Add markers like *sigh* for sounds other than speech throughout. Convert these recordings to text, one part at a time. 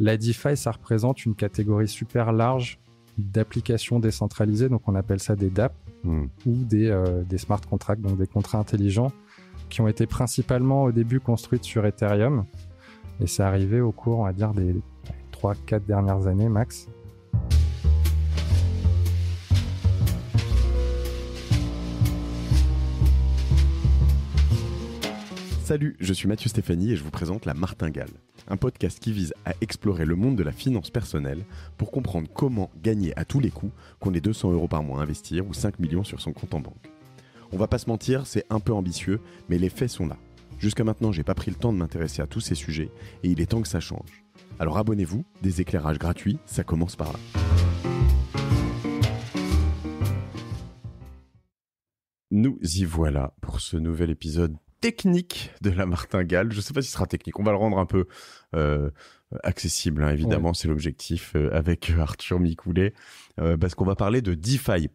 La DeFi, ça représente une catégorie super large d'applications décentralisées, donc on appelle ça des DApps hmm. ou euh, des, smart contracts, donc des contrats intelligents qui ont été principalement au début construites sur Ethereum. Et c'est arrivé au cours, on va dire, des 3-4 dernières années max. Salut, je suis Mathieu Stéphanie et je vous présente La Martingale, un podcast qui vise à explorer le monde de la finance personnelle pour comprendre comment gagner à tous les coups qu'on ait 200 euros par mois à investir ou 5 millions sur son compte en banque. On va pas se mentir, c'est un peu ambitieux, mais les faits sont là. Jusqu'à maintenant, j'ai pas pris le temps de m'intéresser à tous ces sujets et il est temps que ça change. Alors abonnez-vous, des éclairages gratuits, ça commence par là. Nous y voilà pour ce nouvel épisode technique de la martingale. Je ne sais pas si ce sera technique. On va le rendre un peu euh, accessible, hein, évidemment, c'est l'objectif euh, avec euh, Arthur Micoulet, parce qu'on va parler de DeFi.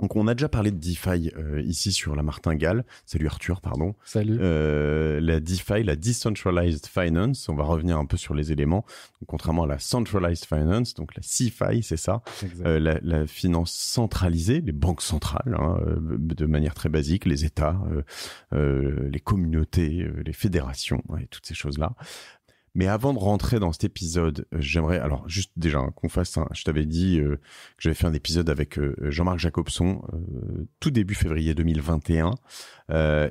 Donc on a déjà parlé de DeFi euh, ici sur la Martingale. Salut Arthur, pardon. Salut. Euh, la DeFi, la Decentralized Finance, on va revenir un peu sur les éléments. contrairement à la Centralized Finance, donc la CFI, c'est ça, euh, la, finance centralisée, les banques centrales, hein, de manière très basique, les États, les communautés, les fédérations, et toutes ces choses-là. Mais avant de rentrer dans cet épisode, euh, j'aimerais alors juste déjà hein, qu'on fasse. je t'avais dit euh, que j'avais fait un épisode avec euh, Jean-Marc Jacobson tout début février 2021,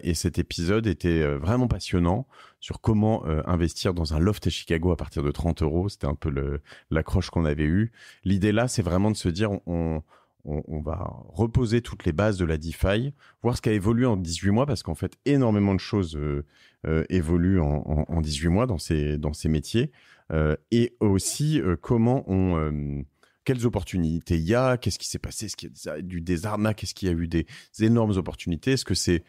et cet épisode était vraiment passionnant sur comment investir dans un loft à Chicago à partir de 30 euros. C'était un peu l'accroche qu'on avait eue. L'idée là, c'est vraiment de se dire on on, va reposer toutes les bases de la DeFi, voir ce qui a évolué en 18 mois, parce qu'en fait, énormément de choses euh, euh, évoluent en, 18 mois dans ces, dans ces métiers, euh, et aussi comment on quelles opportunités il y a, qu'est-ce qui s'est passé, est-ce qu'il y a eu des est-ce qu'il y a eu des énormes opportunités, est-ce que c'est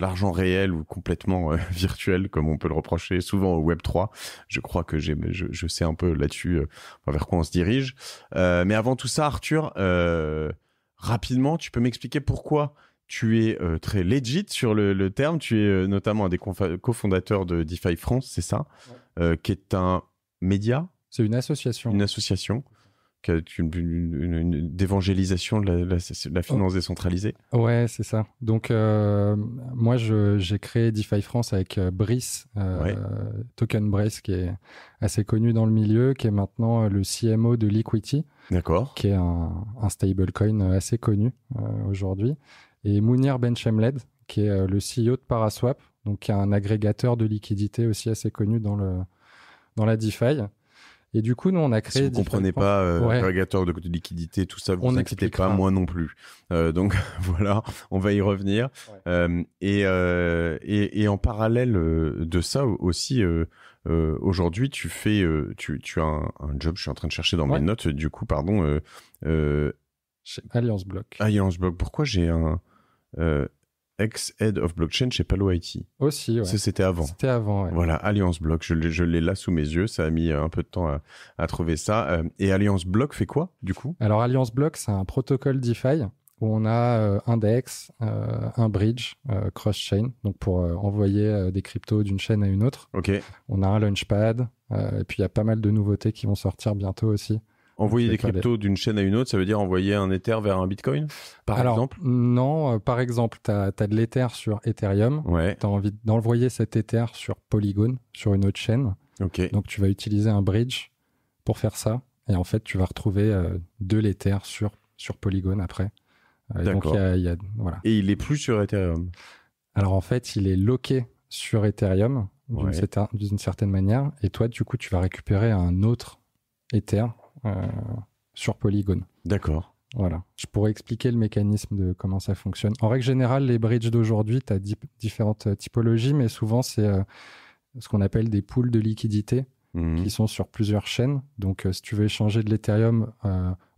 l'argent réel ou complètement euh, *laughs* virtuel, comme on peut le reprocher souvent au Web 3. Je crois que j'ai, je, sais un peu là-dessus euh, vers quoi on se dirige. Euh, mais avant tout ça, Arthur, rapidement, tu peux m'expliquer pourquoi tu es très legit sur le, terme. Tu es notamment un des cofondateurs de DeFi France, c'est ça, qui est un média. C'est une association. Une association d'évangélisation de la, oh. finance décentralisée. Ouais, c'est ça. Donc, euh, moi, j'ai créé DeFi France avec euh, Brice, euh, Token Brice qui est assez connu dans le milieu, qui est maintenant le CMO de Liquity. D'accord. Qui est un, stablecoin assez connu aujourd'hui. Et Mounir Benchemled, qui est le CEO de Paraswap, donc qui est un agrégateur de liquidité aussi assez connu dans le dans la DeFi. Et du coup, nous, on a créé. Si vous comprenez pas euh, de, liquidité, tout ça, vous on pas, moi non plus. Euh, donc *laughs* voilà, on va y revenir. Euh, euh, et, et en parallèle de ça aussi. Aujourd'hui, tu fais, tu, tu as un, job. Je suis en train de chercher dans mes notes. Du coup, pardon. Alliance Block. Alliance Block. Pourquoi j'ai un ex-head of blockchain chez Palo IT. Aussi, C'était avant. C'était avant, Voilà, Alliance Block, je l'ai là sous mes yeux, ça a mis euh, un peu de temps à, trouver ça. Euh, et Alliance Block fait quoi, du coup Alors, Alliance Block, c'est un protocole DeFi où on a euh, un DEX, un bridge, cross-chain, donc pour envoyer des cryptos d'une chaîne à une autre. Ok. On a un launchpad, et puis il y a pas mal de nouveautés qui vont sortir bientôt aussi. Envoyer des cryptos d'une chaîne à une autre, ça veut dire envoyer un Ether vers un Bitcoin, par exemple Non, euh, par exemple, tu as, de l'Ether sur Ethereum. Tu as envie d'envoyer cet Ether sur Polygon, sur une autre chaîne. Donc, tu vas utiliser un bridge pour faire ça. Et en fait, tu vas retrouver euh, de l'Ether sur, sur Polygon après. Voilà. Et il est plus sur Ethereum Alors, en fait, il est loqué sur Ethereum d'une certaine manière. Et toi, du coup, tu vas récupérer un autre Ether euh, sur Polygon. D'accord. Voilà. Je pourrais expliquer le mécanisme de comment ça fonctionne. En règle générale, les bridges d'aujourd'hui, tu as différentes euh, typologies, mais souvent, c'est euh, ce qu'on appelle des pools de liquidité mmh. qui sont sur plusieurs chaînes. Donc, si tu veux échanger de l'Ethereum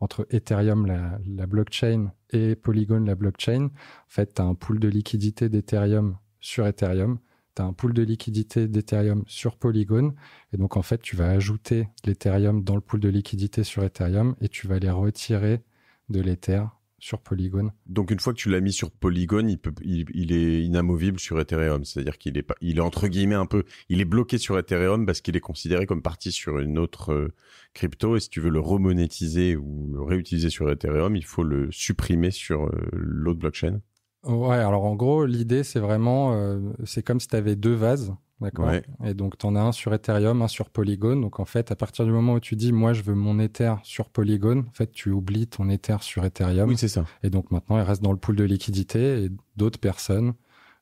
entre Ethereum, la, blockchain, et Polygon, la blockchain, en fait, tu as un pool de liquidité d'Ethereum sur Ethereum un pool de liquidité d'Ethereum sur Polygon. Et donc, en fait, tu vas ajouter l'Ethereum dans le pool de liquidité sur Ethereum et tu vas les retirer de l'Ether sur Polygon. Donc, une fois que tu l'as mis sur Polygon, il, peut, il, est inamovible sur Ethereum. C'est-à-dire qu'il est, il est entre guillemets un peu, il est bloqué sur Ethereum parce qu'il est considéré comme parti sur une autre euh, crypto. Et si tu veux le remonétiser ou le réutiliser sur Ethereum, il faut le supprimer sur euh, l'autre blockchain. Ouais, alors en gros, l'idée, c'est vraiment, euh, c'est comme si tu avais deux vases, d'accord Et donc, tu en as un sur Ethereum, un sur Polygon. Donc, en fait, à partir du moment où tu dis, moi, je veux mon Ether sur Polygon, en fait, tu oublies ton Ether sur Ethereum. Oui, c'est ça. Et donc, maintenant, il reste dans le pool de liquidité et d'autres personnes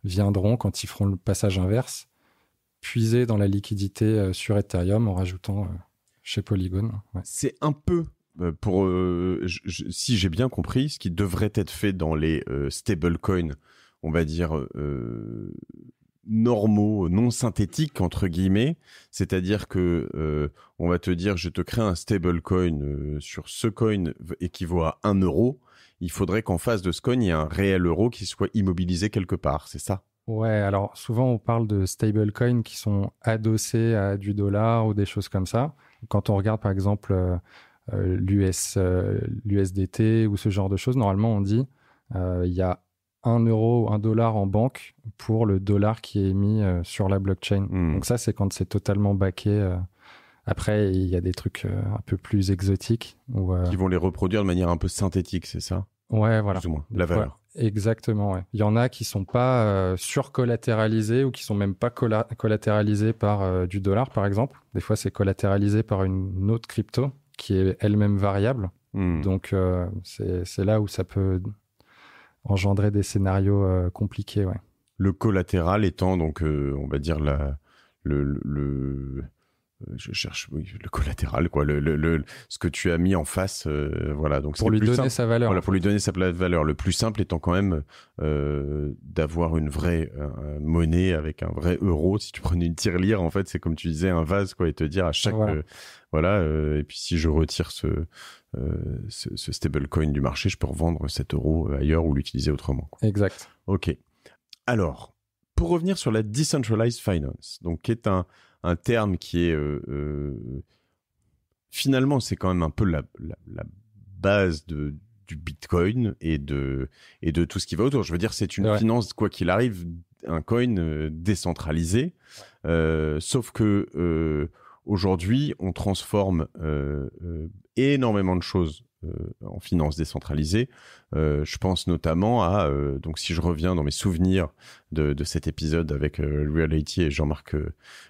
viendront, quand ils feront le passage inverse, puiser dans la liquidité euh, sur Ethereum en rajoutant euh, chez Polygon. C'est un peu euh, pour euh, si j'ai bien compris, ce qui devrait être fait dans les euh, stablecoins, on va dire normaux, non synthétiques entre guillemets, c'est-à-dire que on va te dire je te crée un stablecoin sur ce coin équivaut à 1 euro. Il faudrait qu'en face de ce coin, il y ait un réel euro qui soit immobilisé quelque part, c'est ça Ouais, alors souvent on parle de stablecoins qui sont adossés à du dollar ou des choses comme ça. Quand on regarde par exemple l'US, euh, l'USDT euh, ou ce genre de choses, normalement, on dit euh, il y a un euro, un dollar en banque pour le dollar qui est émis sur la blockchain. Hmm. Donc ça, c'est quand c'est totalement backé. Après, il y a des trucs un peu plus exotiques. Qui vont les reproduire de manière un peu synthétique, c'est ça Ouais, voilà. Plus ou moins, la valeur. exactement, ouais. Il y en a qui sont pas surcollatéralisés ou qui sont même pas collatéralisés par du dollar, par exemple. Des fois, c'est collatéralisé par une autre crypto qui est elle-même variable. Hmm. Donc, euh, c'est là où ça peut engendrer des scénarios euh, compliqués. Le collatéral étant donc, euh, on va dire, le, euh, je cherche le collatéral quoi le, le, ce que tu as mis en face euh, voilà donc pour lui donner sa valeur voilà pour lui donner sa valeur le plus simple étant quand même euh, d'avoir une vraie monnaie avec un vrai euro si tu prenais une tirelire en fait c'est comme tu disais un vase quoi et te dire à chaque voilà, et puis si je retire ce, ce, ce stablecoin du marché je peux revendre cet euro ailleurs ou l'utiliser autrement exact ok alors pour revenir sur la decentralized finance donc qui est un un terme qui est euh, euh, finalement c'est quand même un peu la, base du Bitcoin et de et de tout ce qui va autour. Je veux dire, c'est une finance quoi qu'il arrive, un coin euh, décentralisé. sauf que aujourd'hui, on transforme énormément de choses euh, en finance décentralisée. Euh, je pense notamment à, euh, donc si je reviens dans mes souvenirs de, cet épisode avec Reality et Jean-Marc,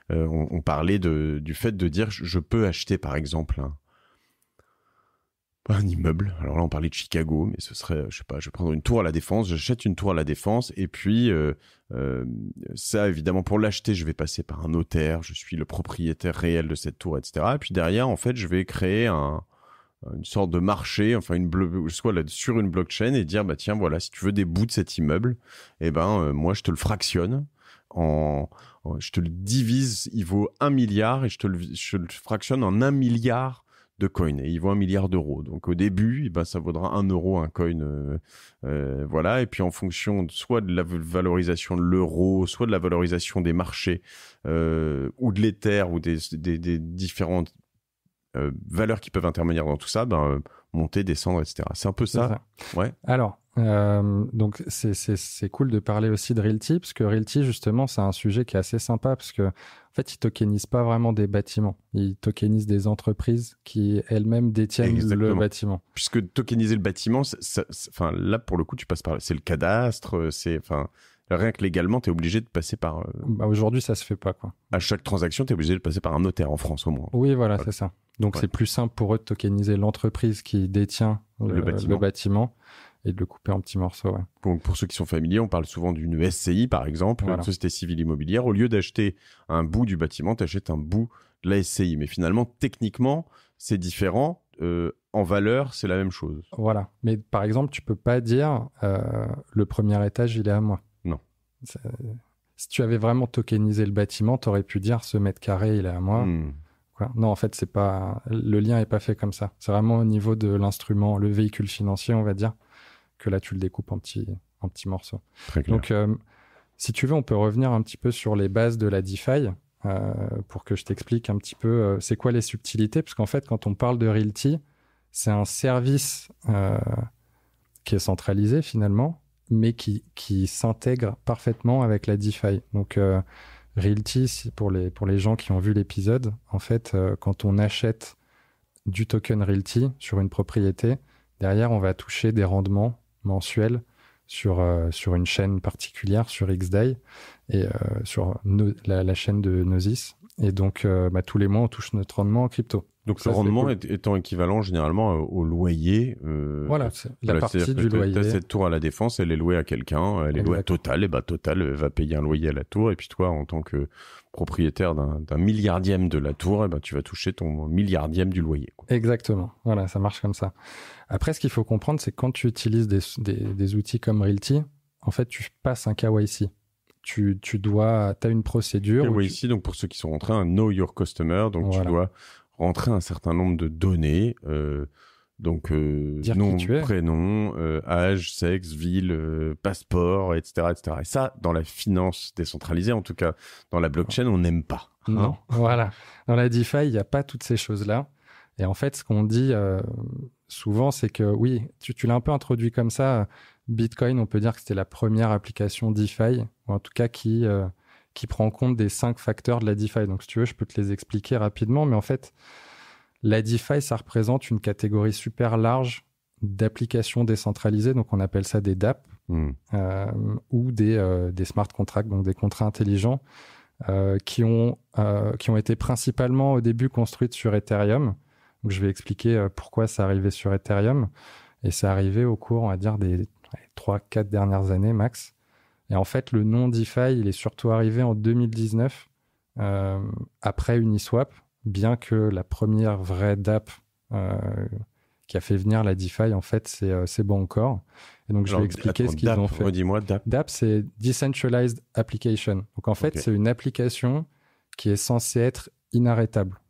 on, parlait du fait de dire je, peux acheter par exemple un, immeuble. Alors là, on parlait de Chicago, mais ce serait, je sais pas, je vais prendre une tour à la défense, j'achète une tour à la défense, et puis ça, évidemment, pour l'acheter, je vais passer par un notaire, je suis le propriétaire réel de cette tour, etc. Et puis derrière, en fait, je vais créer un, une sorte de marché, enfin une soit sur une blockchain et dire bah tiens voilà si tu veux des bouts de cet immeuble, eh ben euh, moi je te le fractionne en, je te le divise, il vaut un milliard et je te le, fractionne en un milliard de coins et il vaut un milliard d'euros. Donc au début, eh ben, ça vaudra un euro un coin, euh, euh, voilà. Et puis en fonction soit de la valorisation de l'euro, soit de la valorisation des marchés ou de l'Ether ou des différentes euh, valeurs qui peuvent intervenir dans tout ça, ben, euh, monter, descendre, etc. C'est un peu ça. Ouais. Alors, euh, donc c'est cool de parler aussi de Realty, parce que Realty, justement, c'est un sujet qui est assez sympa, parce que en fait, ils tokenisent pas vraiment des bâtiments, ils tokenisent des entreprises qui elles-mêmes détiennent le bâtiment. Puisque tokeniser le bâtiment, enfin là pour le coup, tu passes par, c'est le cadastre, c'est enfin Rien que légalement, tu es obligé de passer par. Euh, bah aujourd'hui, ça se fait pas, quoi. À chaque transaction, tu es obligé de passer par un notaire en France, au moins. Oui, voilà, c'est ça. Donc c'est plus simple pour eux de tokeniser l'entreprise qui détient le, euh, bâtiment. et de le couper en petits morceaux. Donc pour ceux qui sont familiers, on parle souvent d'une SCI par exemple, une société civile immobilière. Au lieu d'acheter un bout du bâtiment, tu achètes un bout de la SCI. Mais finalement, techniquement, c'est différent. Euh, en valeur, c'est la même chose. Voilà. Mais par exemple, tu peux pas dire le premier étage, il est à moi si tu avais vraiment tokenisé le bâtiment, tu aurais pu dire ce mètre carré, il est à moi. Hmm. Non, en fait, c'est pas le lien est pas fait comme ça. C'est vraiment au niveau de l'instrument, le véhicule financier, on va dire, que là tu le découpes en petits morceaux. Donc, euh, si tu veux, on peut revenir un petit peu sur les bases de la DeFi euh, pour que je t'explique un petit peu euh, c'est quoi les subtilités, parce qu'en fait, quand on parle de Realty, c'est un service qui est centralisé finalement mais qui, qui s'intègre parfaitement avec la DeFi. Donc, euh, Realty, pour les, pour les gens qui ont vu l'épisode, en fait, euh, quand on achète du token Realty sur une propriété, derrière, on va toucher des rendements mensuels sur, euh, sur une chaîne particulière, sur XDAI et sur la, chaîne de Gnosis. Et donc, bah, tous les mois, on touche notre rendement en crypto. Donc le rendement étant équivalent généralement euh, au loyer. Euh, voilà, euh, la partie du loyer. cette tour à la défense, elle est louée à quelqu'un, elle est louée à Total, et bah Total va payer un loyer à la tour, et puis toi, en tant que propriétaire d'un milliardième de la tour, et eh ben, tu vas toucher ton milliardième du loyer. Exactement, voilà, ça marche comme ça. Après, ce qu'il faut comprendre, c'est quand tu utilises des, outils comme Realty, en fait, tu passes un KYC. Tu, tu dois, tu as une procédure. KYC, donc pour ceux qui sont rentrés, un Know Your Customer, donc tu dois rentrer un certain nombre de données. Euh, donc euh, nom, prénom, euh, âge, sexe, ville, passeport, etc., Et ça, dans la finance décentralisée, en tout cas dans la blockchain, on n'aime pas. Hein. Non, voilà. Dans la DeFi, il n'y a pas toutes ces choses-là. Et en fait, ce qu'on dit souvent, c'est que oui, tu, l'as un peu introduit comme ça. Bitcoin, on peut dire que c'était la première application DeFi, ou en tout cas qui qui prend en compte des cinq facteurs de la DeFi. Donc, si tu veux, je peux te les expliquer rapidement, mais en fait, la DeFi, ça représente une catégorie super large d'applications décentralisées, donc on appelle ça des DAP hmm. euh, ou euh, des, smart contracts, donc des contrats intelligents euh, qui, ont, qui ont été principalement au début construites sur Ethereum. Donc je vais expliquer pourquoi ça arrivait sur Ethereum et ça arrivait au cours, on va dire, des trois, quatre dernières années max. Et en fait, le nom DeFi, il est surtout arrivé en 2019, euh, après Uniswap, bien que la première vraie DAP euh, qui a fait venir la DeFi, en fait, c'est euh, bon encore. Et donc, je vais expliquer ce qu'ils ont fait. dis moi DAP. c'est Decentralized Application. Donc, en fait, c'est une application qui est censée être inarrêtable.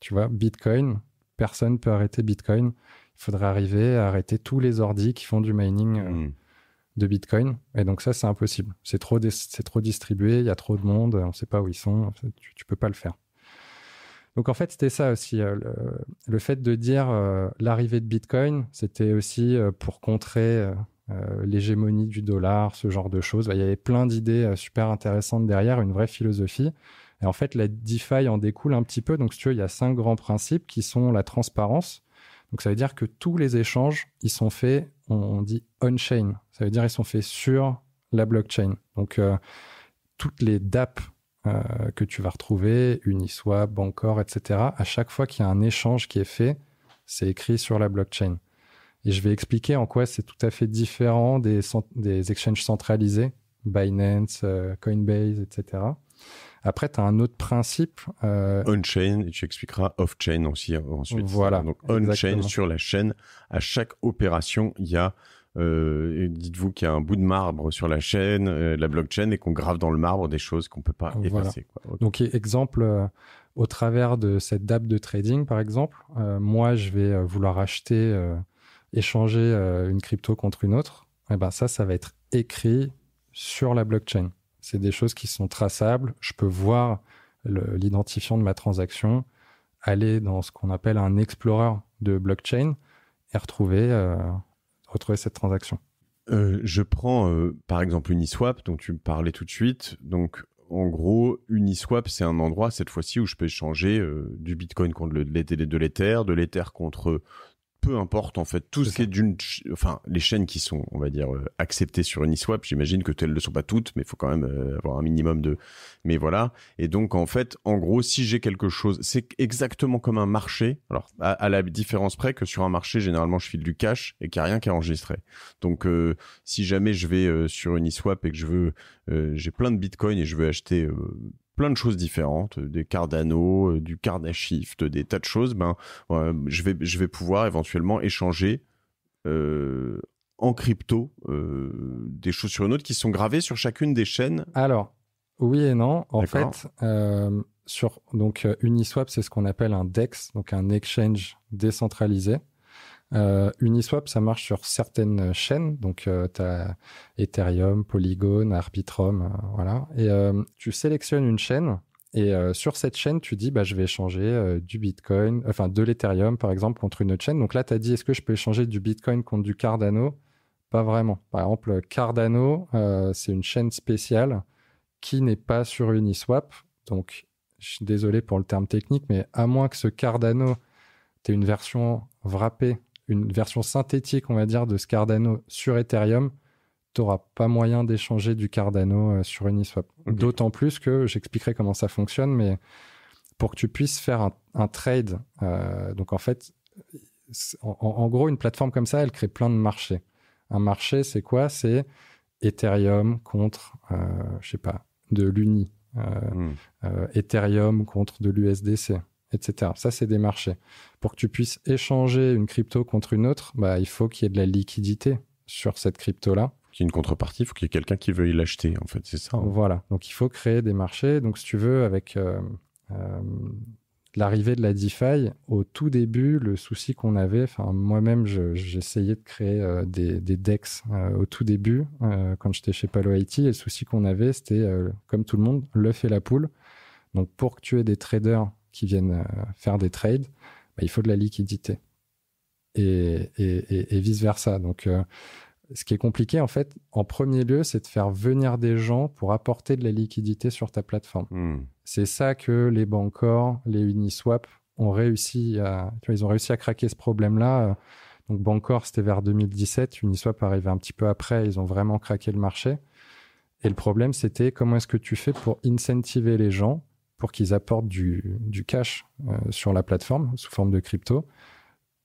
Tu vois, Bitcoin, personne peut arrêter Bitcoin. Il faudrait arriver à arrêter tous les ordis qui font du mining. Hmm de Bitcoin. Et donc ça, c'est impossible. C'est trop, trop distribué, il y a trop de monde, on ne sait pas où ils sont, tu, ne peux pas le faire. Donc en fait, c'était ça aussi. Euh, le, fait de dire euh, l'arrivée de Bitcoin, c'était aussi euh, pour contrer l'hégémonie du dollar, ce genre de choses. Il y avait plein d'idées super intéressantes derrière, une vraie philosophie. Et en fait, la DeFi en découle un petit peu. Donc si tu veux, il y a cinq grands principes qui sont la transparence, donc ça veut dire que tous les échanges, ils sont faits, on dit on-chain. Ça veut dire ils sont faits sur la blockchain. Donc euh, toutes les dApps euh, que tu vas retrouver, Uniswap, Bancor, etc., à chaque fois qu'il y a un échange qui est fait, c'est écrit sur la blockchain. Et je vais expliquer en quoi c'est tout à fait différent des, des exchanges centralisés, Binance, euh, Coinbase, etc. Après, tu as un autre principe. Euh, on-chain, tu expliqueras off-chain aussi euh, ensuite. Voilà. Donc on-chain sur la chaîne. À chaque opération, il y a euh, dites-vous qu'il y a un bout de marbre sur la chaîne, la blockchain, et qu'on grave dans le marbre des choses qu'on ne peut pas effacer. Donc, exemple, au travers de cette DAP de trading, par exemple, moi, je vais vouloir acheter, échanger une crypto contre une autre. Et eh ben ça, ça va être écrit sur la blockchain c'est des choses qui sont traçables. Je peux voir l'identifiant de ma transaction, aller dans ce qu'on appelle un explorer de blockchain et retrouver, euh, retrouver cette transaction. Euh, je prends euh, par exemple Uniswap dont tu me parlais tout de suite. Donc en gros, Uniswap, c'est un endroit cette fois-ci où je peux échanger du Bitcoin contre de l'Ether, de l'Ether contre peu importe en fait tout ce qui est d'une, enfin les chaînes qui sont, on va dire, euh, acceptées sur Uniswap, j'imagine que telles ne sont pas toutes, mais il faut quand même euh, avoir un minimum de, mais voilà. Et donc en fait, en gros, si j'ai quelque chose, c'est exactement comme un marché. Alors à, la différence près que sur un marché, généralement, je file du cash et qu'il n'y a rien qui est enregistré. Donc euh, si jamais je vais sur Uniswap et que je veux, j'ai plein de Bitcoin et je veux acheter plein de choses différentes, euh, des Cardano, euh, du Cardashift, des tas de choses, ben, je, vais, je vais pouvoir éventuellement échanger euh, en crypto des choses sur une autre qui sont gravées sur chacune des chaînes. Alors, oui et non. En fait, sur donc Uniswap, c'est ce qu'on appelle un DEX, donc un exchange décentralisé. Euh, Uniswap, ça marche sur certaines chaînes, donc euh, tu as Ethereum, Polygon, Arbitrum, euh, voilà. Et tu sélectionnes une chaîne et sur cette chaîne, tu dis bah je vais échanger du Bitcoin, enfin de l'Ethereum par exemple contre une autre chaîne. Donc là, tu as dit est-ce que je peux échanger du Bitcoin contre du Cardano Pas vraiment. Par exemple, Cardano, c'est une chaîne spéciale qui n'est pas sur Uniswap. Donc je suis désolé pour le terme technique, mais à moins que ce Cardano, tu une version wrappée une version synthétique, on va dire, de ce Cardano sur Ethereum, tu n'auras pas moyen d'échanger du Cardano euh, sur Uniswap. D'autant plus que j'expliquerai comment ça fonctionne, mais pour que tu puisses faire un, trade, euh, donc en fait, en, gros, une plateforme comme ça, elle crée plein de marchés. Un marché, c'est quoi C'est Ethereum contre, je euh, je sais pas, de l'Uni, hmm. Ethereum contre de l'USDC, etc. Ça, c'est des marchés. Pour que tu puisses échanger une crypto contre une autre, bah, il faut qu'il y ait de la liquidité sur cette crypto-là. Qu'il y ait une contrepartie, il faut qu'il y ait quelqu'un qui veuille l'acheter, en fait, c'est ça. Hein. Voilà, donc il faut créer des marchés. Donc, si tu veux, avec euh, euh, l'arrivée de la DeFi, au tout début, le souci qu'on avait, enfin, moi-même, j'essayais de créer euh, des, des, DEX au tout début, quand j'étais chez Palo IT, et le souci qu'on avait, c'était, comme tout le monde, l'œuf et la poule. Donc, pour que tu aies des traders qui viennent euh, faire des trades, bah, il faut de la liquidité. Et, vice-versa. Donc, euh, ce qui est compliqué, en fait, en premier lieu, c'est de faire venir des gens pour apporter de la liquidité sur ta plateforme. Hmm. C'est ça que les Bancor, les Uniswap ont réussi à, ils ont réussi à craquer ce problème-là. Donc Bancor, c'était vers 2017. Uniswap arrivait un petit peu après. Ils ont vraiment craqué le marché. Et le problème, c'était comment est-ce que tu fais pour incentiver les gens pour qu'ils apportent du, cash euh, sur la plateforme sous forme de crypto,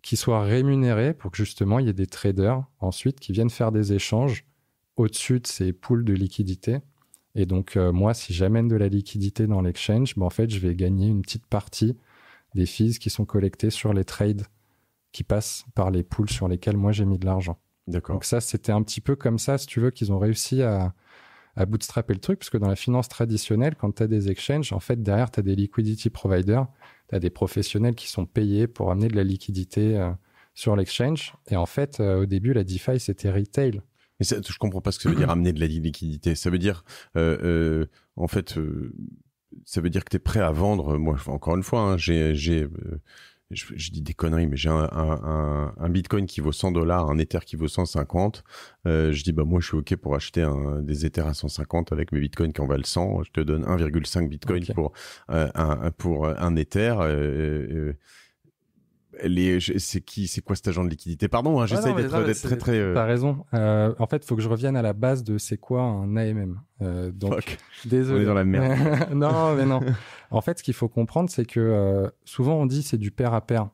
qui soit rémunéré pour que justement il y ait des traders ensuite qui viennent faire des échanges au-dessus de ces pools de liquidité. Et donc euh, moi, si j'amène de la liquidité dans l'exchange, ben, en fait, je vais gagner une petite partie des fees qui sont collectées sur les trades qui passent par les pools sur lesquels moi j'ai mis de l'argent. D'accord. Donc ça, c'était un petit peu comme ça, si tu veux, qu'ils ont réussi à, à bootstrapper le truc, parce que dans la finance traditionnelle, quand tu as des exchanges, en fait, derrière, tu as des liquidity providers, tu as des professionnels qui sont payés pour amener de la liquidité euh, sur l'exchange. Et en fait, euh, au début, la DeFi, c'était retail. Mais ne je comprends pas ce que ça veut dire *clears throat* amener de la liquidité. Ça veut dire, euh, en fait, ça veut dire que tu es prêt à vendre. Moi, encore une fois, hein, j'ai je, dis des conneries, mais j'ai un, Bitcoin qui vaut 100 dollars, un Ether qui vaut 150. Euh, je dis, bah moi, je suis OK pour acheter des Ethers à 150 avec mes Bitcoins qui en valent 100. Je te donne 1,5 Bitcoin pour, euh, un, pour un Ether. Euh, les, c'est qui, c'est quoi cet agent de liquidité Pardon, hein, j'essaie d'être très très. Euh, T'as raison. Euh, en fait, il faut que je revienne à la base de c'est quoi un AMM. Euh, donc, désolé. On est dans la merde. *laughs* non, mais non. en fait, ce qu'il faut comprendre, c'est que souvent on dit c'est du pair à pair.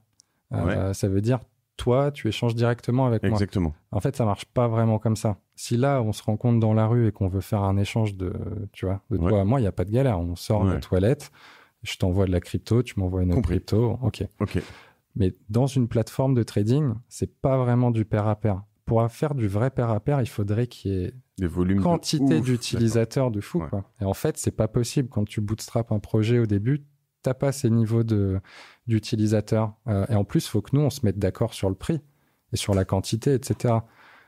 Ça veut dire toi, tu échanges directement avec moi. Exactement. En fait, ça marche pas vraiment comme ça. Si là, on se rencontre dans la rue et qu'on veut faire un échange de, tu vois, de toi à moi, il n'y a pas de galère. On sort de la toilette je t'envoie de la crypto, tu m'envoies une autre crypto. Ok. Ok. Mais dans une plateforme de trading, c'est pas vraiment du pair à pair. Pour faire du vrai pair à pair, il faudrait qu'il y ait des volumes quantité d'utilisateurs de, fou. Et en fait, c'est pas possible quand tu bootstrap un projet au début. T'as pas ces niveaux d'utilisateurs. Euh, et en plus, faut que nous on se mette d'accord sur le prix et sur la quantité, etc.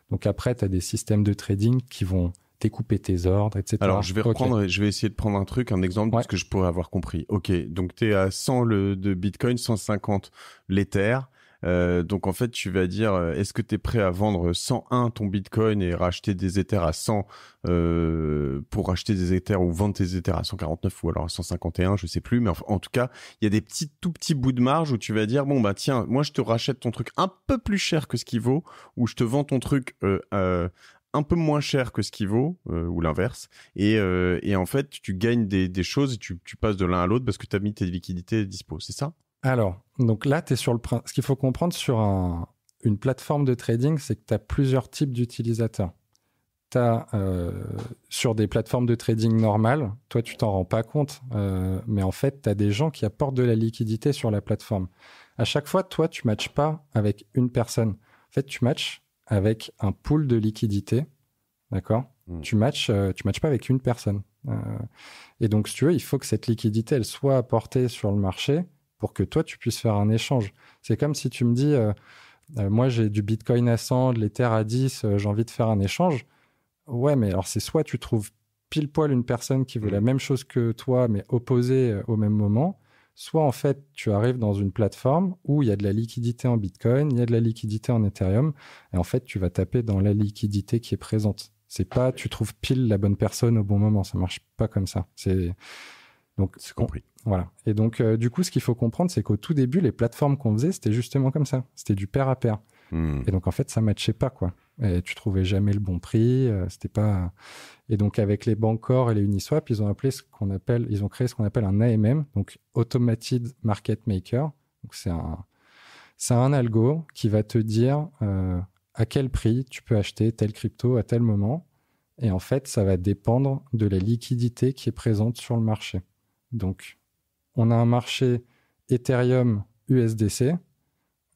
Donc après, tu as des systèmes de trading qui vont découper tes ordres, etc. Alors, je vais reprendre, je vais essayer de prendre un truc, un exemple parce que je pourrais avoir compris. Ok, donc tu es à 100 le, de Bitcoin, 150 l'Ether. Euh, donc en fait, tu vas dire, euh, est-ce que tu es prêt à vendre 101 ton Bitcoin et racheter des Ethers à 100 euh, pour racheter des Ethers ou vendre tes Ethers à 149 ou alors à 151, je sais plus. Mais en, tout cas, il y a des petits tout petits bouts de marge où tu vas dire, bon bah tiens, moi je te rachète ton truc un peu plus cher que ce qu'il vaut ou je te vends ton truc euh, un peu moins cher que ce qu'il vaut, euh, ou l'inverse. Euh, et, en fait, tu gagnes des, choses et tu, passes de l'un à l'autre parce que tu as mis tes liquidités dispo, c'est ça Alors, donc là, tu es sur le Ce qu'il faut comprendre sur une plateforme de trading, c'est que tu as plusieurs types d'utilisateurs. Tu as euh, sur des plateformes de trading normales, toi, tu t'en rends pas compte, mais en fait, tu as des gens qui apportent de la liquidité sur la plateforme. À chaque fois, toi, tu matches pas avec une personne. En fait, tu matches avec un pool de liquidité, d'accord hmm. Tu matches, euh, tu matches pas avec une personne. Euh. et donc, si tu veux, il faut que cette liquidité, elle soit apportée sur le marché pour que toi, tu puisses faire un échange. C'est comme si tu me dis, euh, moi, j'ai du Bitcoin à 100, de l'Ether à 10, j'ai envie de faire un échange. Ouais, mais alors c'est soit tu trouves pile poil une personne qui veut hmm. la même chose que toi, mais opposée au même moment, Soit en fait, tu arrives dans une plateforme où il y a de la liquidité en Bitcoin, il y a de la liquidité en Ethereum, et en fait, tu vas taper dans la liquidité qui est présente. C'est pas tu trouves pile la bonne personne au bon moment, ça marche pas comme ça. C'est donc c'est compris. voilà. Et donc euh, du coup, ce qu'il faut comprendre, c'est qu'au tout début, les plateformes qu'on faisait, c'était justement comme ça. C'était du pair à pair. Hmm. Et donc en fait, ça matchait pas quoi et tu trouvais jamais le bon prix. Euh, c'était pas et donc avec les Bancor et les Uniswap, ils ont appelé ce qu'on appelle, ils ont créé ce qu'on appelle un AMM, donc Automated Market Maker. Donc c'est un c'est un algo qui va te dire euh, à quel prix tu peux acheter telle crypto à tel moment. Et en fait, ça va dépendre de la liquidité qui est présente sur le marché. Donc, on a un marché Ethereum USDC.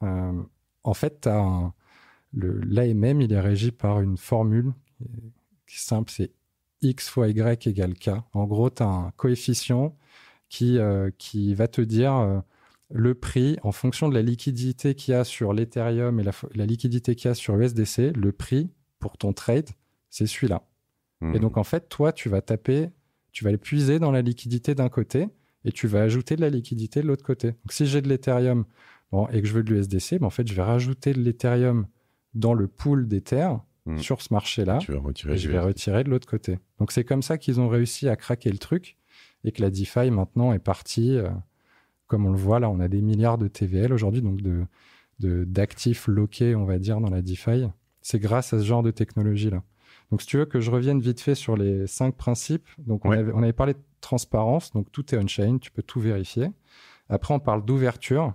Euh, en fait, tu as un, L'AMM, il est régi par une formule euh, qui est simple, c'est x fois y égale k. En gros, tu as un coefficient euh, qui, va te dire euh, le prix en fonction de la liquidité qu'il y a sur l'Ethereum et la, liquidité qu'il y a sur l'USDC, le prix pour ton trade, c'est celui-là. Et hmm. donc, en fait, toi, tu vas taper, tu vas le puiser dans la liquidité d'un côté et tu vas ajouter de la liquidité de l'autre côté. Donc, si j'ai de l'Ethereum bon, et que je veux de l'USDC, ben, en fait, je vais rajouter de l'Ethereum dans le pool des terres hmm. sur ce marché-là. je vais retirer de l'autre côté. Donc c'est comme ça qu'ils ont réussi à craquer le truc et que la DeFi maintenant est partie. Euh, comme on le voit là, on a des milliards de TVL aujourd'hui, donc de d'actifs loqués, on va dire, dans la DeFi. C'est grâce à ce genre de technologie-là. Donc, si tu veux que je revienne vite fait sur les cinq principes, donc on, on avait parlé de transparence, donc tout est on-chain, tu peux tout vérifier. Après, on parle d'ouverture.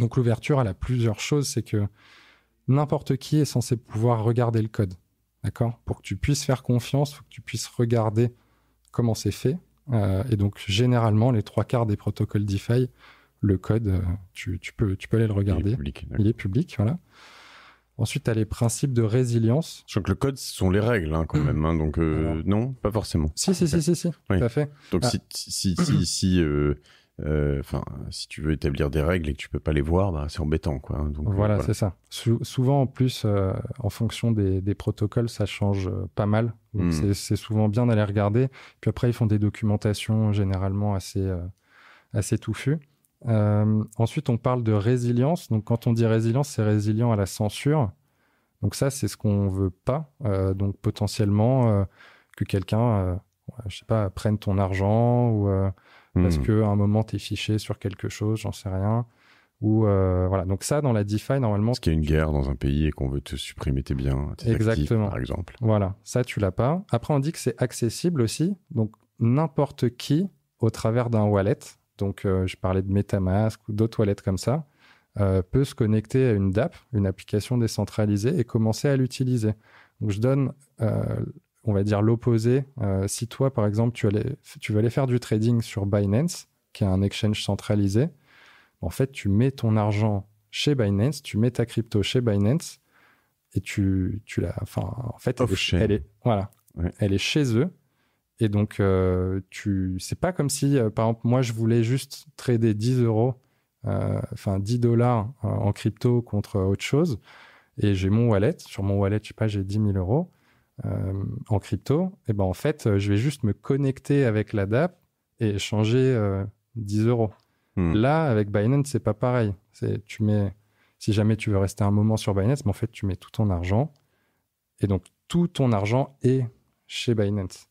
Donc l'ouverture, elle a plusieurs choses. C'est que n'importe qui est censé pouvoir regarder le code. D'accord Pour que tu puisses faire confiance, faut que tu puisses regarder comment c'est fait. Euh, et donc, généralement, les trois quarts des protocoles DeFi, le code, euh, tu, peux, tu peux aller le regarder. Il est public. voilà. Ensuite, tu as les principes de résilience. Je crois que le code, ce sont les règles, hein, quand mmh. même. Hein, donc, euh, non, pas forcément. Si, si, si, si, si. Oui. Tout à fait. Donc, ah. si, si, si, si euh, enfin, si tu veux établir des règles et que tu peux pas les voir, bah, c'est embêtant, quoi. Hein. Euh, voilà, c'est ça. souvent, en plus, euh, en fonction des, protocoles, ça change pas mal. Hmm. C'est souvent bien d'aller regarder. Puis après, ils font des documentations généralement assez assez touffues. ensuite, on parle de résilience. Donc, quand on dit résilience, c'est résilient à la censure. Donc ça, c'est ce qu'on veut pas. donc potentiellement que quelqu'un, je sais pas, prenne ton argent ou parce hmm. qu'à que un moment es fiché sur quelque chose, j'en sais rien. Ou euh, voilà, donc ça dans la DeFi normalement. Parce qu'il y une guerre dans un pays et qu'on veut te supprimer tes biens, Exactement. par exemple. Voilà, ça tu l'as pas. Après on dit que c'est accessible aussi, donc n'importe qui au travers d'un wallet. Donc euh, je parlais de MetaMask ou d'autres wallets comme ça. Euh, peut se connecter à une DAP, une application décentralisée, et commencer à l'utiliser. Donc je donne on va dire l'opposé. Euh, si toi, par exemple, tu, allais, tu veux aller faire du trading sur Binance, qui est un exchange centralisé, en fait, tu mets ton argent chez Binance, tu mets ta crypto chez Binance et tu, tu la. Enfin, en fait, elle est, voilà, elle est chez eux. Et donc, euh, tu, c'est pas comme si, euh, par exemple, moi, je voulais juste trader 10 euros, enfin 10 dollars en crypto contre autre chose. Et j'ai mon wallet. Sur mon wallet, je sais pas, j'ai 10 000 euros. Euh, en crypto, et eh ben en fait, euh, je vais juste me connecter avec l'Adap et échanger 10 euh, euros. Hmm. Là, avec Binance, c'est pas pareil. C'est tu mets, si jamais tu veux rester un moment sur Binance, mais en fait, tu mets tout ton argent et donc tout ton argent est chez Binance.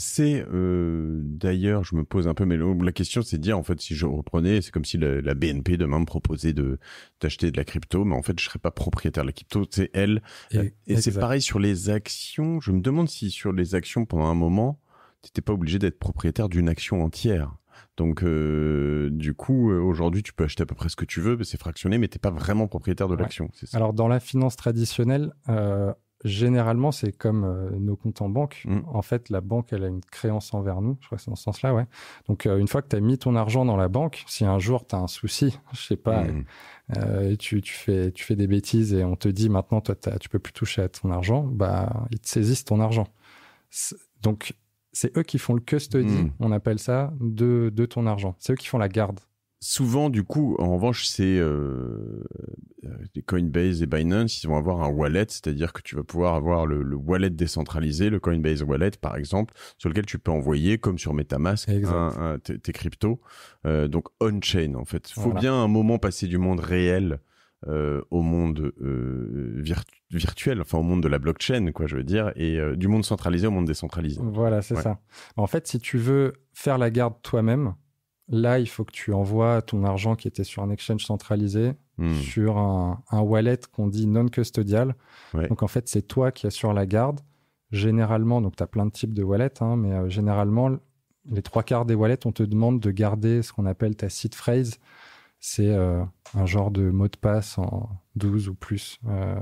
C'est euh, d'ailleurs, je me pose un peu, mais la question c'est de dire en fait si je reprenais, c'est comme si la, BNP demain me proposait de d'acheter de la crypto, mais en fait je serais pas propriétaire de la crypto, c'est elle. Et, euh, c'est pareil sur les actions. Je me demande si sur les actions pendant un moment, n'étais pas obligé d'être propriétaire d'une action entière. Donc, euh, du coup, aujourd'hui, tu peux acheter à peu près ce que tu veux, c'est fractionné, mais t'es pas vraiment propriétaire de l'action. Alors, dans la finance traditionnelle, euh, généralement, c'est comme euh, nos comptes en banque. Mm. En fait, la banque, elle a une créance envers nous. Je crois que c'est dans ce sens-là, ouais. Donc, euh, une fois que tu as mis ton argent dans la banque, si un jour tu as un souci, *laughs* je sais pas, mm. euh, tu, tu, fais, tu fais des bêtises et on te dit maintenant, toi, tu peux plus toucher à ton argent, bah, ils te saisissent ton argent. Donc, c'est eux qui font le custody, mm. on appelle ça, de, de ton argent. C'est eux qui font la garde souvent, du coup, en revanche, c'est euh, euh, Coinbase et Binance, ils vont avoir un wallet, c'est-à-dire que tu vas pouvoir avoir le, wallet décentralisé, le Coinbase wallet, par exemple, sur lequel tu peux envoyer, comme sur MetaMask, tes, cryptos. Euh, donc on-chain, en fait. Il Faut bien un moment passer du monde réel. au monde virtuel, enfin au monde de la blockchain, quoi, je veux dire, et du monde centralisé au monde décentralisé. Voilà, c'est ça. En fait, si tu veux faire la garde toi-même, là, il faut que tu envoies ton argent qui était sur un exchange centralisé hmm. sur un, wallet qu'on dit non custodial. Donc en fait, c'est toi qui assure la garde. Généralement, donc tu as plein de types de wallets, hein, mais euh, généralement, les trois quarts des wallets, on te demande de garder ce qu'on appelle ta seed phrase. C'est euh, un genre de mot de passe en 12 ou plus, euh,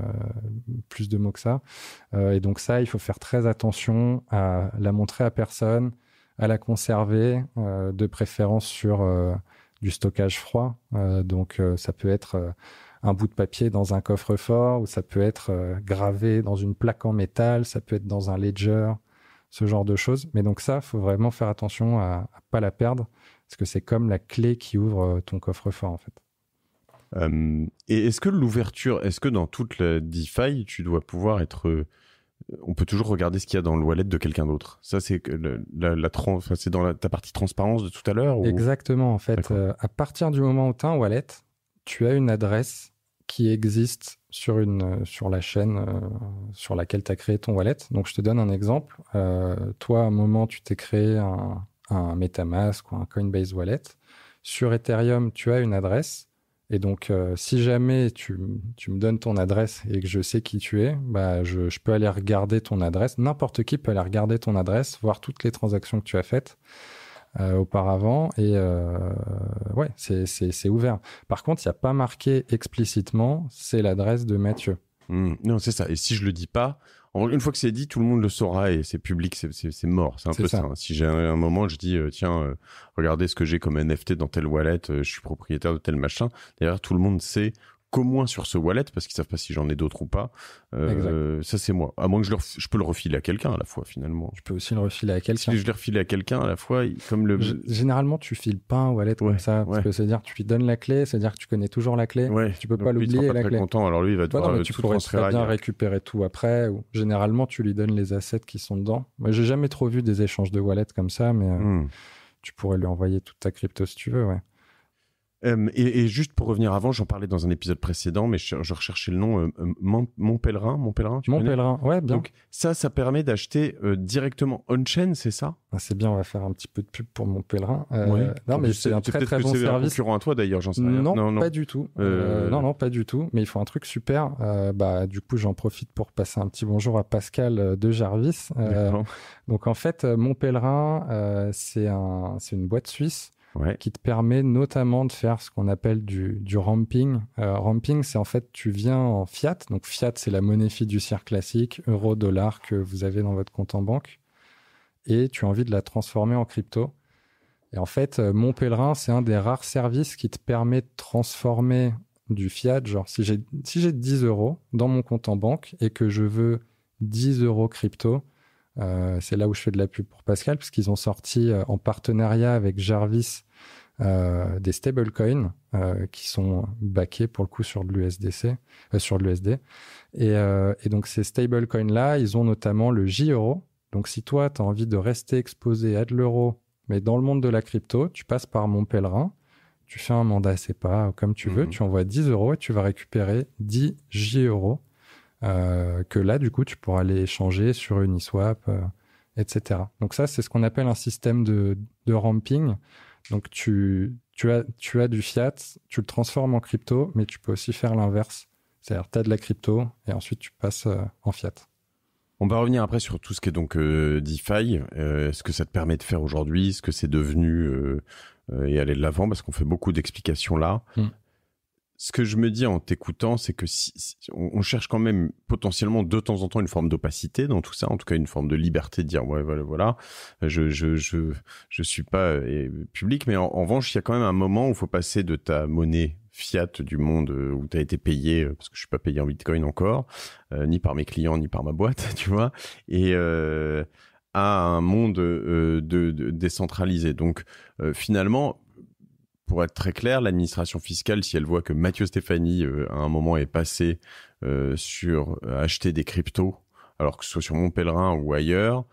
plus de mots que ça. et donc ça, il faut faire très attention à la montrer à personne à la conserver, euh, de préférence sur euh, du stockage froid. Euh, donc ça peut être un bout de papier dans un coffre-fort, ou ça peut être gravé dans une plaque en métal, ça peut être dans un ledger, ce genre de choses. Mais donc ça, faut vraiment faire attention à, pas la perdre, parce que c'est comme la clé qui ouvre ton coffre-fort en fait. et est-ce que l'ouverture, est-ce que dans toute la DeFi, tu dois pouvoir être on peut toujours regarder ce qu'il y a dans le wallet de quelqu'un d'autre. Ça, c'est la, c'est dans ta partie transparence de tout à l'heure. Exactement, en fait. Euh, à partir du moment où tu as un wallet, tu as une adresse qui existe sur, une, euh, sur la chaîne euh, sur laquelle tu as créé ton wallet. Donc, je te donne un exemple. toi, à un moment, tu t'es créé un, un, MetaMask ou un Coinbase Wallet. Sur Ethereum, tu as une adresse et donc, euh, si jamais tu, me donnes ton adresse et que je sais qui tu es, bah, je, peux aller regarder ton adresse. N'importe qui peut aller regarder ton adresse, voir toutes les transactions que tu as faites euh, auparavant. Et euh, ouais, c'est ouvert. Par contre, il n'y a pas marqué explicitement c'est l'adresse de Mathieu. Mmh. non, c'est ça. Et si je le dis pas, une fois que c'est dit, tout le monde le saura et c'est public, c'est mort. C'est un peu ça. Hein. Si j'ai un, moment, je dis, euh, tiens, euh, regardez ce que j'ai comme NFT dans telle wallet, euh, je suis propriétaire de tel machin. D'ailleurs, tout le monde sait qu'au moins sur ce wallet parce qu'ils savent pas si j'en ai d'autres ou pas. Euh, ça c'est moi. À moins que je, je peux le refiler à quelqu'un à la fois finalement. Je peux aussi le refiler à quelqu'un. Si je le refile à quelqu'un à la fois, comme le. Généralement tu files pas un wallet comme ça c'est à dire tu lui donnes la clé, c'est à dire que tu connais toujours la clé. tu Tu peux pas l'oublier la très Content. Alors lui il va bah devoir euh, tu pourrais très bien récupérer tout après. Ou... Généralement tu lui donnes les assets qui sont dedans. Moi j'ai jamais trop vu des échanges de wallets comme ça, mais euh, hmm. tu pourrais lui envoyer toute ta crypto si tu veux. Ouais et, juste pour revenir avant, j'en parlais dans un épisode précédent, mais je, recherchais le nom euh, euh, Mon, Pèlerin. Mon Pèlerin, Mon Pèlerin, ouais, bien. Donc ça, ça permet d'acheter euh, directement on-chain, c'est ça ah, C'est bien, on va faire un petit peu de pub pour Mon Pèlerin. Non, mais c'est un très très bon service. C'est à toi d'ailleurs, j'en sais rien. Non, pas du tout. non, non, pas du tout. Mais ils font un truc super. bah, du coup, j'en profite pour passer un petit bonjour à Pascal de Jarvis. donc en fait, Mon Pèlerin, c'est un, c'est une boîte suisse qui te permet notamment de faire ce qu'on appelle du, du ramping. Euh, ramping, c'est en fait, tu viens en fiat. Donc, fiat, c'est la monnaie fiduciaire classique, euro, dollar que vous avez dans votre compte en banque. Et tu as envie de la transformer en crypto. Et en fait, euh, Mon Pèlerin, c'est un des rares services qui te permet de transformer du fiat. Genre, si j'ai si 10 euros dans mon compte en banque et que je veux 10 euros crypto, euh, c'est là où je fais de la pub pour Pascal, parce qu'ils ont sorti euh, en partenariat avec Jarvis euh, des stablecoins qui sont backés pour le coup sur de l'USDC, sur l'USD. Et, donc ces stablecoins là, ils ont notamment le J-Euro. Donc si toi tu as envie de rester exposé à de l'euro, mais dans le monde de la crypto, tu passes par mon pèlerin, tu fais un mandat, c'est pas comme tu veux, mhm. tu envoies 10 euros et tu vas récupérer 10 j euros euh, que là, du coup, tu pourras aller échanger sur Uniswap, euh, etc. Donc ça, c'est ce qu'on appelle un système de, de ramping. Donc tu, tu, as, tu as du fiat, tu le transformes en crypto, mais tu peux aussi faire l'inverse. C'est-à-dire, tu as de la crypto et ensuite tu passes euh, en fiat. On va revenir après sur tout ce qui est donc DeFi, est ce que ça te permet de faire aujourd'hui, ce que c'est devenu et aller de l'avant, parce qu'on fait beaucoup d'explications là. Hmm ce que je me dis en t'écoutant, c'est que si, on, cherche quand même potentiellement de temps en temps une forme d'opacité dans tout ça, en tout cas une forme de liberté de dire ouais voilà voilà, je je je suis pas euh, public, mais en, revanche il y a quand même un moment où il faut passer de ta monnaie fiat du monde euh, où tu as été payé euh, parce que je suis pas payé en bitcoin encore ni par mes clients ni par ma boîte *laughs* tu vois et à un monde de, décentralisé donc finalement pour être très clair, l'administration fiscale, si elle voit que Mathieu Stéphanie, euh, à un moment, est passé euh, sur euh, acheter des cryptos, alors que ce soit sur pèlerin ou ailleurs,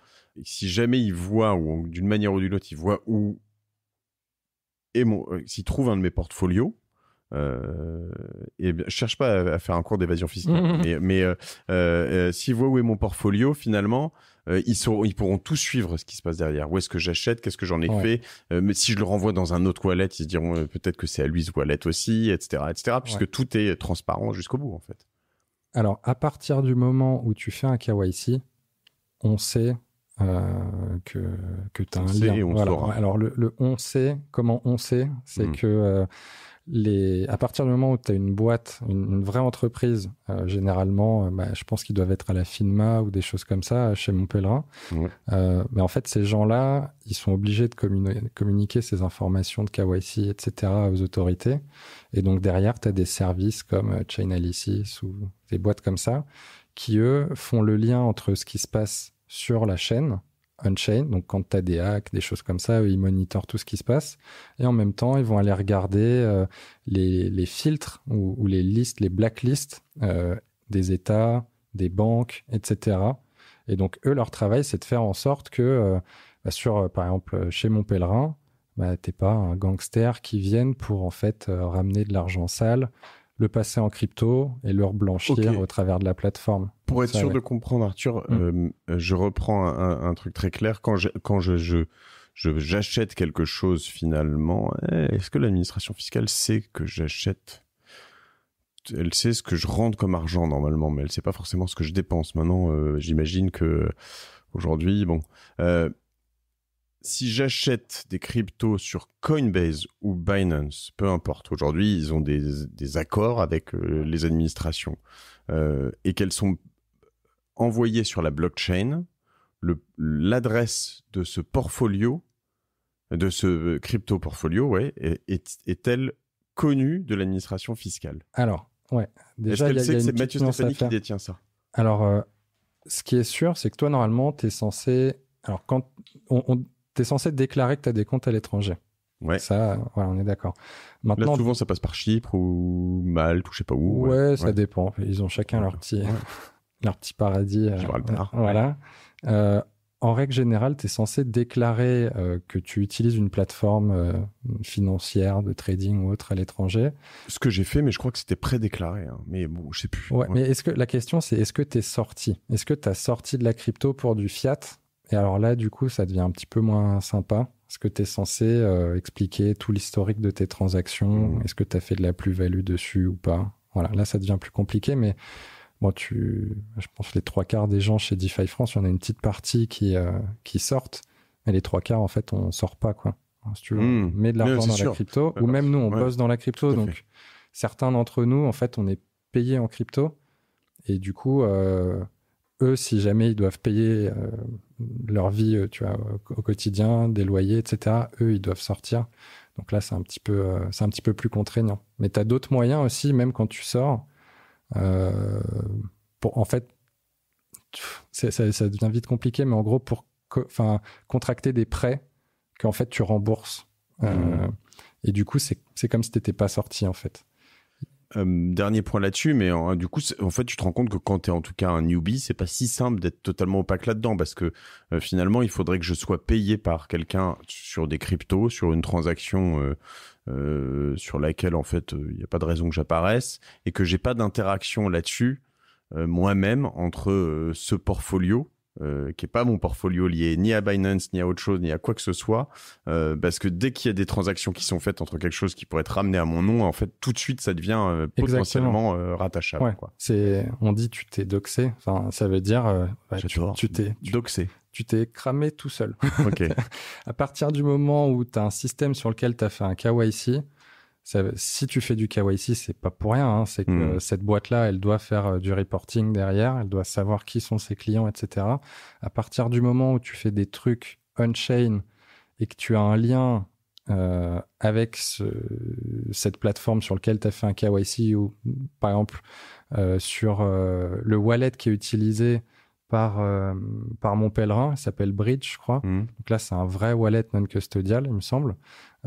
si jamais il voit, ou d'une manière ou d'une autre, il voit où, et mon, s'il trouve un de mes portfolios, euh, et eh je cherche pas à, faire un cours d'évasion fiscale, *laughs* mais, mais euh, s'ils voient où est mon portfolio, finalement, euh, ils, ils pourront tout suivre ce qui se passe derrière. Où est-ce que j'achète Qu'est-ce que j'en ai fait euh, Mais si je le renvoie dans un autre wallet, ils diront euh, peut-être que c'est à lui ce Wallet aussi, etc., etc. Puisque tout est transparent jusqu'au bout, en fait. Alors, à partir du moment où tu fais un KYC, on sait que, que tu as un lien. on Alors, le, on sait, comment on sait, c'est hmm. que les, à partir du moment où tu as une boîte, une, vraie entreprise, euh, généralement, euh, bah, je pense qu'ils doivent être à la FINMA ou des choses comme ça chez Montpellerin. Euh, mais en fait, ces gens-là, ils sont obligés de communiquer ces informations de KYC, etc. aux autorités. Et donc derrière, tu as des services comme Chainalysis ou des boîtes comme ça qui, eux, font le lien entre ce qui se passe sur la chaîne on-chain. Donc, quand tu as des hacks, des choses comme ça, ils monitorent tout ce qui se passe. Et en même temps, ils vont aller regarder euh, les, filtres ou, les listes, les blacklists euh, des États, des banques, etc. Et donc, eux, leur travail, c'est de faire en sorte que, euh, bah, sur, par exemple, chez Mon Pèlerin, bah, t'es pas un gangster qui vienne pour, en fait, ramener de l'argent sale le passer en crypto et le blanchir au travers de la plateforme. Pour être sûr de comprendre, Arthur, mm. euh, je reprends un, truc très clair. Quand je, j'achète quelque chose finalement, eh, est-ce que l'administration fiscale sait que j'achète Elle sait ce que je rentre comme argent normalement, mais elle ne sait pas forcément ce que je dépense. Maintenant, euh, j'imagine que aujourd'hui, bon, euh, si j'achète des cryptos sur Coinbase ou Binance, peu importe, aujourd'hui ils ont des, des accords avec euh, les administrations euh, et qu'elles sont envoyées sur la blockchain, l'adresse de ce portfolio, de ce euh, crypto portfolio, ouais, est, elle connue de l'administration fiscale Alors, ouais. Déjà, Est-ce que c'est Mathieu Stéphanie qui détient ça Alors, ce qui est sûr, c'est que toi, normalement, tu es censé. Alors, quand on tu es censé déclarer que tu as des comptes à l'étranger. Ouais. Ça, voilà, on est d'accord. Maintenant, Là, souvent, ça passe par Chypre ou Malte ou je sais pas où. Ouais, ça dépend. Ils ont chacun leur petit, *laughs* leur petit paradis. Euh, Gibraltar. Euh, voilà. Euh, en règle générale, tu es censé déclarer que tu utilises une plateforme financière de trading ou autre à l'étranger. Ce que j'ai fait, mais je crois que c'était prédéclaré. Hein. Mais bon, je sais plus. mais est-ce que la question c'est est-ce que tu es sorti Est-ce que tu as sorti de la crypto pour du fiat et alors là, du coup, ça devient un petit peu moins sympa. Est-ce que tu es censé euh, expliquer tout l'historique de tes transactions mmh. Est-ce que tu as fait de la plus-value dessus ou pas Voilà, là, ça devient plus compliqué, mais moi, tu, je pense que les trois quarts des gens chez DeFi France, il y en a une petite partie qui, euh, qui sortent, mais les trois quarts, en fait, on sort pas, quoi. Hein, si tu veux, mmh. on met de l'argent dans la crypto, ou même nous, on bosse dans la crypto, donc certains d'entre nous, en fait, on est payé en crypto, et du coup, euh, eux, si jamais ils doivent payer euh, leur vie, euh, tu vois, au, quotidien, des loyers, etc., eux, ils doivent sortir. Donc là, c'est un petit peu, euh, c'est un petit peu plus contraignant. Mais tu as d'autres moyens aussi, même quand tu sors. pour, en fait, ça, ça, devient vite compliqué, mais en gros, pour enfin, contracter des prêts qu'en fait tu rembourses. Mmh. Et du coup, c'est comme si tu n'étais pas sorti, en fait. Euh, dernier point là-dessus, mais euh, du coup, en fait, tu te rends compte que quand tu es en tout cas un newbie, c'est pas si simple d'être totalement opaque là-dedans parce que euh, finalement, il faudrait que je sois payé par quelqu'un sur des cryptos, sur une transaction sur laquelle en fait, il n'y a pas de raison que j'apparaisse et que j'ai pas d'interaction là-dessus moi-même entre ce portfolio euh, qui est pas mon portfolio lié ni à Binance ni à autre chose ni à quoi que ce soit euh, parce que dès qu'il y a des transactions qui sont faites entre quelque chose qui pourrait être ramené à mon nom en fait tout de suite ça devient euh, potentiellement rattachable on dit tu t'es doxé enfin ça veut dire bah, tu t'es doxé tu t'es cramé tout seul. *laughs* à partir du moment où tu as un système sur lequel tu as fait un KYC, si tu fais du KYC, c'est pas pour rien. Hein. C'est que hmm. cette boîte-là, elle doit faire euh, du reporting derrière, elle doit savoir qui sont ses clients, etc. À partir du moment où tu fais des trucs on-chain et que tu as un lien euh, avec cette plateforme sur laquelle tu as fait un KYC ou par exemple euh, sur le wallet qui est utilisé par, par mon pèlerin, il s'appelle Bridge, je crois. Hmm. Donc là, c'est un vrai wallet non custodial, il me semble.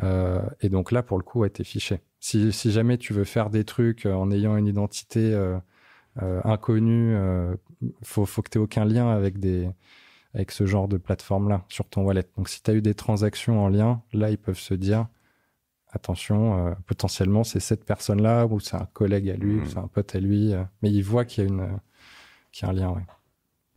Euh, et donc là, pour le coup, ouais, t'es fiché. Si, si, jamais tu veux faire des trucs euh, en ayant une identité euh, euh inconnue, faut, faut que t'aies aucun lien avec des avec ce genre de plateforme-là sur ton wallet. Donc si tu as eu des transactions en lien, là, ils peuvent se dire, attention, potentiellement c'est cette personne-là, ou c'est un collègue à lui, hmm. ou c'est un pote à lui, mais ils voient qu'il y a une, qu'il y a un lien, ouais.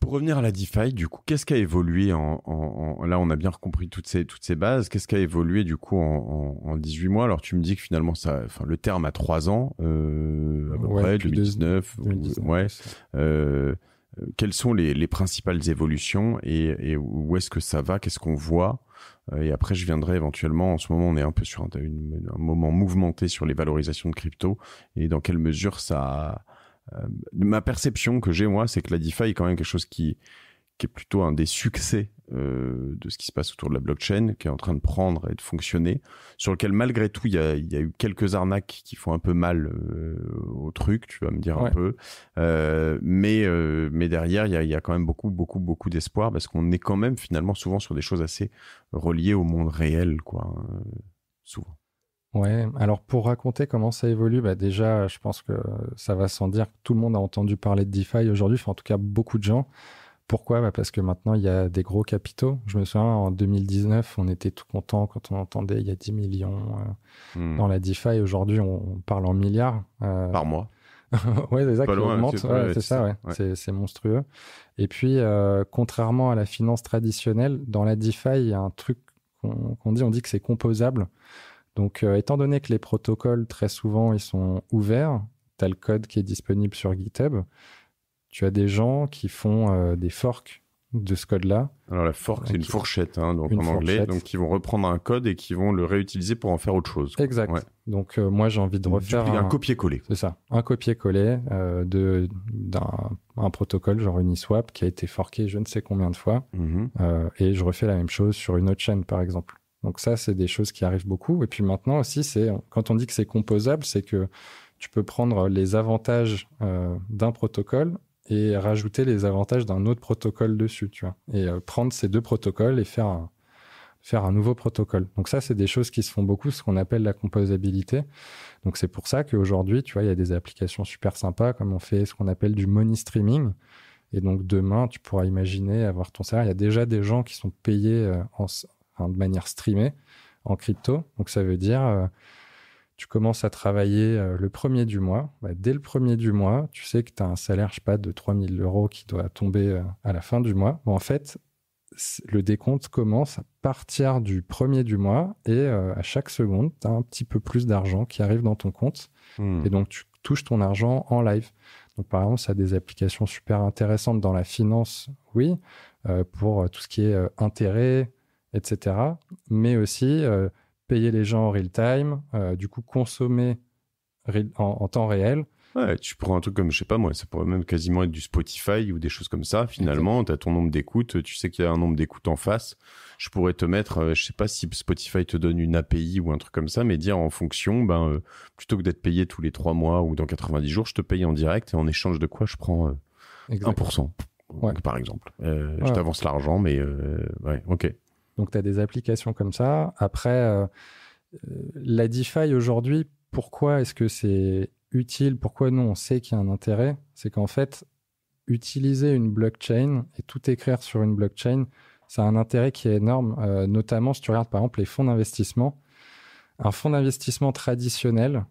Pour revenir à la DeFi, du coup, qu'est-ce qui a évolué en, en, Là, on a bien compris toutes ces, toutes ces bases. Qu'est-ce qui a évolué, du coup, en, en 18 mois Alors, tu me dis que finalement, ça, le terme a 3 ans, euh, à peu près, 2019. ouais. Euh, quelles sont les, les, principales évolutions et, et où est-ce que ça va Qu'est-ce qu'on voit euh, et après, je viendrai éventuellement, en ce moment, on est un peu sur un, un, moment mouvementé sur les valorisations de crypto et dans quelle mesure ça, euh, ma perception que j'ai moi, c'est que la DeFi est quand même quelque chose qui, est plutôt un des succès euh, de ce qui se passe autour de la blockchain, qui est en train de prendre et de fonctionner, sur lequel malgré tout il y a, eu quelques arnaques qui font un peu mal euh, au truc, tu vas me dire un peu, mais derrière il y a, y a, quand même beaucoup beaucoup beaucoup d'espoir parce qu'on est quand même finalement souvent sur des choses assez reliées au monde réel quoi, hein, souvent. Ouais, alors pour raconter comment ça évolue, bah déjà, je pense que ça va sans dire que tout le monde a entendu parler de DeFi aujourd'hui, enfin en tout cas beaucoup de gens. Pourquoi bah Parce que maintenant, il y a des gros capitaux. Je me souviens, en 2019, on était tout content quand on entendait il y a 10 millions euh, hmm. dans la DeFi. Aujourd'hui, on parle en milliards. Euh, Par mois. *laughs* Oui, c'est ça C'est ça, C'est monstrueux. Et puis, euh, contrairement à la finance traditionnelle, dans la DeFi, il y a un truc qu'on dit, on dit que c'est composable. Donc, euh, étant donné que les protocoles, très souvent, ils sont ouverts, tu as le code qui est disponible sur GitHub, tu as des gens qui font euh, des forks de ce code-là. Alors, la fork, c'est une fourchette, hein, donc en anglais, donc qui vont reprendre un code et qui vont le réutiliser pour en faire autre chose. Exact. Donc, euh, moi, j'ai envie de refaire. Un, copier-coller. C'est ça, un copier-coller de d'un protocole, genre Uniswap, qui a été forqué je ne sais combien de fois. Mm-hmm. et je refais la même chose sur une autre chaîne, par exemple. Donc ça, c'est des choses qui arrivent beaucoup. Et puis maintenant aussi, c'est quand on dit que c'est composable, c'est que tu peux prendre les avantages euh, d'un protocole et rajouter les avantages d'un autre protocole dessus, tu vois. Et euh, prendre ces deux protocoles et faire un, faire un nouveau protocole. Donc ça, c'est des choses qui se font beaucoup, ce qu'on appelle la composabilité. Donc c'est pour ça qu'aujourd'hui, tu vois, il y a des applications super sympas, comme on fait ce qu'on appelle du money streaming. Et donc demain, tu pourras imaginer avoir ton salaire. Il y a déjà des gens qui sont payés euh, en, Hein, de manière streamée en crypto. Donc ça veut dire, euh, tu commences à travailler euh, le premier du mois. Bah, dès le premier du mois, tu sais que tu as un salaire, je sais pas, de 3000 euros qui doit tomber euh, à la fin du mois. en fait, le décompte commence à partir du premier du mois et à chaque seconde, tu as un petit peu plus d'argent qui arrive dans ton compte. Hmm. Et donc, tu touches ton argent en live. Donc, par exemple, ça a des applications super intéressantes dans la finance, oui, pour tout ce qui est intérêt, etc. Mais aussi euh, payer les gens en real time, euh, du coup consommer en, temps réel. Ouais, tu prends un truc comme, je sais pas moi, ça pourrait même quasiment être du Spotify ou des choses comme ça. Finalement, tu as ton nombre d'écoutes, tu sais qu'il y a un nombre d'écoutes en face. Je pourrais te mettre, euh, je sais pas si Spotify te donne une API ou un truc comme ça, mais dire en fonction, ben, plutôt que d'être payé tous les trois mois ou dans 90 jours, je te paye en direct et en échange de quoi je prends 1%. Par exemple, je t'avance l'argent, mais ouais, ok. Donc, tu as des applications comme ça. Après, euh, euh, la DeFi aujourd'hui, pourquoi est-ce que c'est utile Pourquoi non on sait qu'il y a un intérêt C'est qu'en fait, utiliser une blockchain et tout écrire sur une blockchain, ça a un intérêt qui est énorme, euh, notamment si tu regardes par exemple les fonds d'investissement. Un fonds d'investissement traditionnel,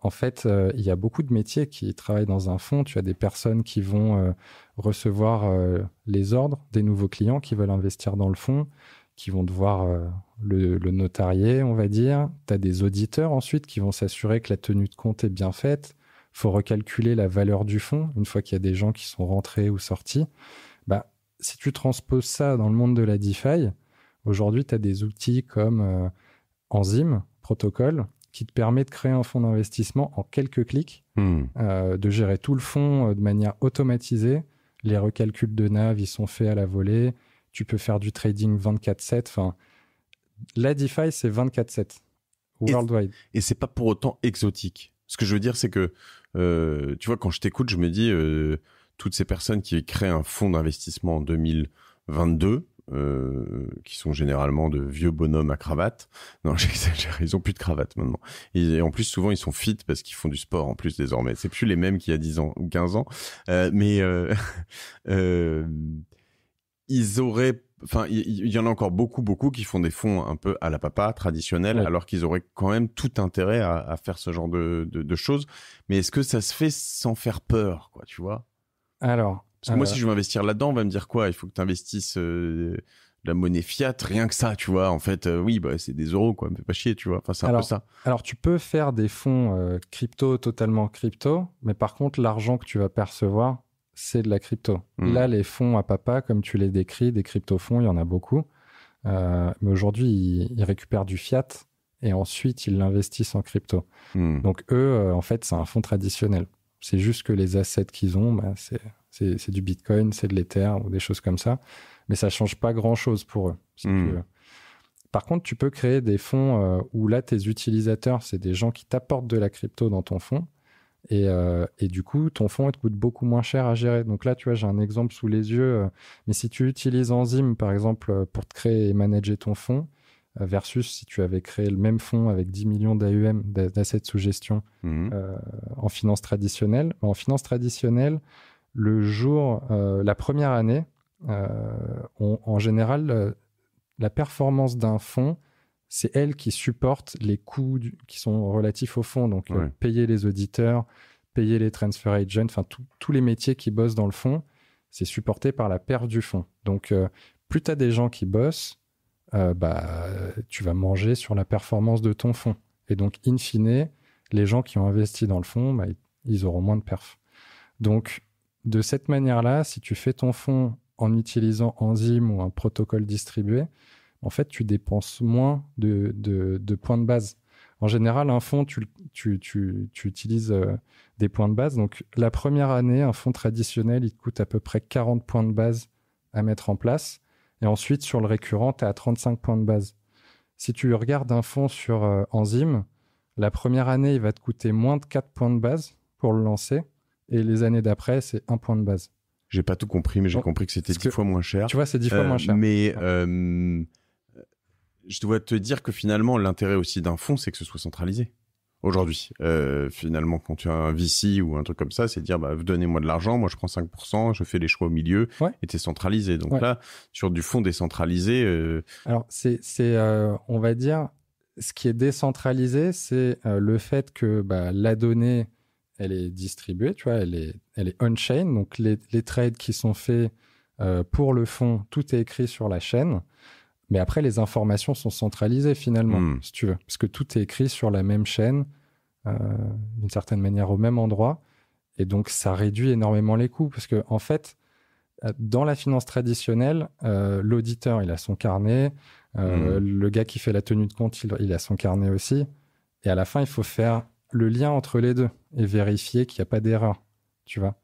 en fait, il y a beaucoup de métiers qui travaillent dans un fonds. Tu as des personnes qui vont recevoir les ordres des nouveaux clients qui veulent investir dans le fonds qui vont devoir euh, le, le, notarier, on va dire. Tu as des auditeurs ensuite qui vont s'assurer que la tenue de compte est bien faite. faut recalculer la valeur du fonds une fois qu'il y a des gens qui sont rentrés ou sortis. Bah, si tu transposes ça dans le monde de la DeFi, aujourd'hui, tu as des outils comme Enzyme, euh, Protocole, qui te permet de créer un fonds d'investissement en quelques clics, hmm. euh, de gérer tout le fonds de manière automatisée. Les recalculs de NAV, ils sont faits à la volée tu peux faire du trading 24-7. Enfin, la DeFi, c'est 24-7, worldwide. Et, ce c'est pas pour autant exotique. Ce que je veux dire, c'est que, euh, tu vois, quand je t'écoute, je me dis, euh, toutes ces personnes qui créent un fonds d'investissement en 2022, euh, qui sont généralement de vieux bonhommes à cravate. Non, *laughs* j'exagère, ils ont plus de cravate maintenant. Et, en plus, souvent, ils sont fit parce qu'ils font du sport en plus désormais. C'est plus les mêmes qu'il y a 10 ans ou 15 ans. mais *laughs* ils auraient enfin, il y, en a encore beaucoup, beaucoup qui font des fonds un peu à la papa, traditionnels, alors qu'ils auraient quand même tout intérêt à, faire ce genre de, choses. Mais est-ce que ça se fait sans faire peur, quoi, tu vois Alors. Parce que moi, euh, si je veux investir là-dedans, on va me dire quoi Il faut que tu investisses euh, de la monnaie fiat, rien que ça, tu vois. En fait, euh, oui, bah, c'est des euros, quoi, me fais pas chier, tu vois. Enfin, c'est un peu ça. Alors, tu peux faire des fonds crypto, totalement crypto, mais par contre, l'argent que tu vas percevoir, c'est de la crypto. Mm. Là, les fonds à papa, comme tu les décris, des crypto-fonds, il y en a beaucoup. Euh, mais aujourd'hui, ils, récupèrent du fiat et ensuite, ils l'investissent en crypto. Mm. Donc, eux, euh, en fait, c'est un fonds traditionnel. C'est juste que les assets qu'ils ont, bah, c'est du Bitcoin, c'est de l'Ether ou des choses comme ça. Mais ça ne change pas grand-chose pour eux. Mm. Par contre, tu peux créer des fonds euh, où là, tes utilisateurs, c'est des gens qui t'apportent de la crypto dans ton fonds euh, et, du coup, ton fonds, te coûte beaucoup moins cher à gérer. Donc là, tu vois, j'ai un exemple sous les yeux. Euh, mais si tu utilises Enzyme, par exemple, euh, pour te créer et manager ton fonds, versus si tu avais créé le même fonds avec 10 millions d'AUM, d'assets sous gestion, mmh. en finance traditionnelle, bah, en finance traditionnelle, le jour, la première année, en général, la performance d'un fonds c'est elle qui supporte les coûts qui sont relatifs au fond. Donc, euh, payer les auditeurs, payer les transfer agents, enfin, tous les métiers qui bossent dans le fond, c'est supporté par la perte du fond. Donc, euh, plus tu as des gens qui bossent, euh, bah, tu vas manger sur la performance de ton fond. Et donc, in fine, les gens qui ont investi dans le fond, bah, ils auront moins de perf. Donc, de cette manière-là, si tu fais ton fond en utilisant Enzyme ou un protocole distribué, en fait, tu dépenses moins de, points de base. En général, un fonds, tu, utilises euh, des points de base. Donc, la première année, un fonds traditionnel, il te coûte à peu près 40 points de base à mettre en place. Et ensuite, sur le récurrent, tu as 35 points de base. Si tu regardes un fonds sur euh, Enzyme, la première année, il va te coûter moins de 4 points de base pour le lancer. Et les années d'après, c'est 1 point de base. J'ai pas tout compris, mais j'ai compris que c'était 10 fois moins cher. Tu vois, c'est 10 fois euh, moins cher. Mais je dois te dire que finalement, l'intérêt aussi d'un fonds, c'est que ce soit centralisé. Aujourd'hui, euh, finalement, quand tu as un VC ou un truc comme ça, c'est dire, bah, donnez-moi de l'argent, moi je prends 5%, je fais les choix au milieu, et c'est centralisé. Donc là, sur du fonds décentralisé... Euh, Alors, c'est, c'est euh, on va dire, ce qui est décentralisé, c'est le fait que bah, la donnée, elle est distribuée, tu vois, elle est, elle est on-chain, donc les, les trades qui sont faits pour le fonds, tout est écrit sur la chaîne. Mais après, les informations sont centralisées finalement, hmm. si tu veux, parce que tout est écrit sur la même chaîne, euh, d'une certaine manière au même endroit. Et donc, ça réduit énormément les coûts, parce que en fait, euh, dans la finance traditionnelle, euh, l'auditeur, il a son carnet, hmm. le gars qui fait la tenue de compte, il, a son carnet aussi. Et à la fin, il faut faire le lien entre les deux et vérifier qu'il n'y a pas d'erreur, tu vois.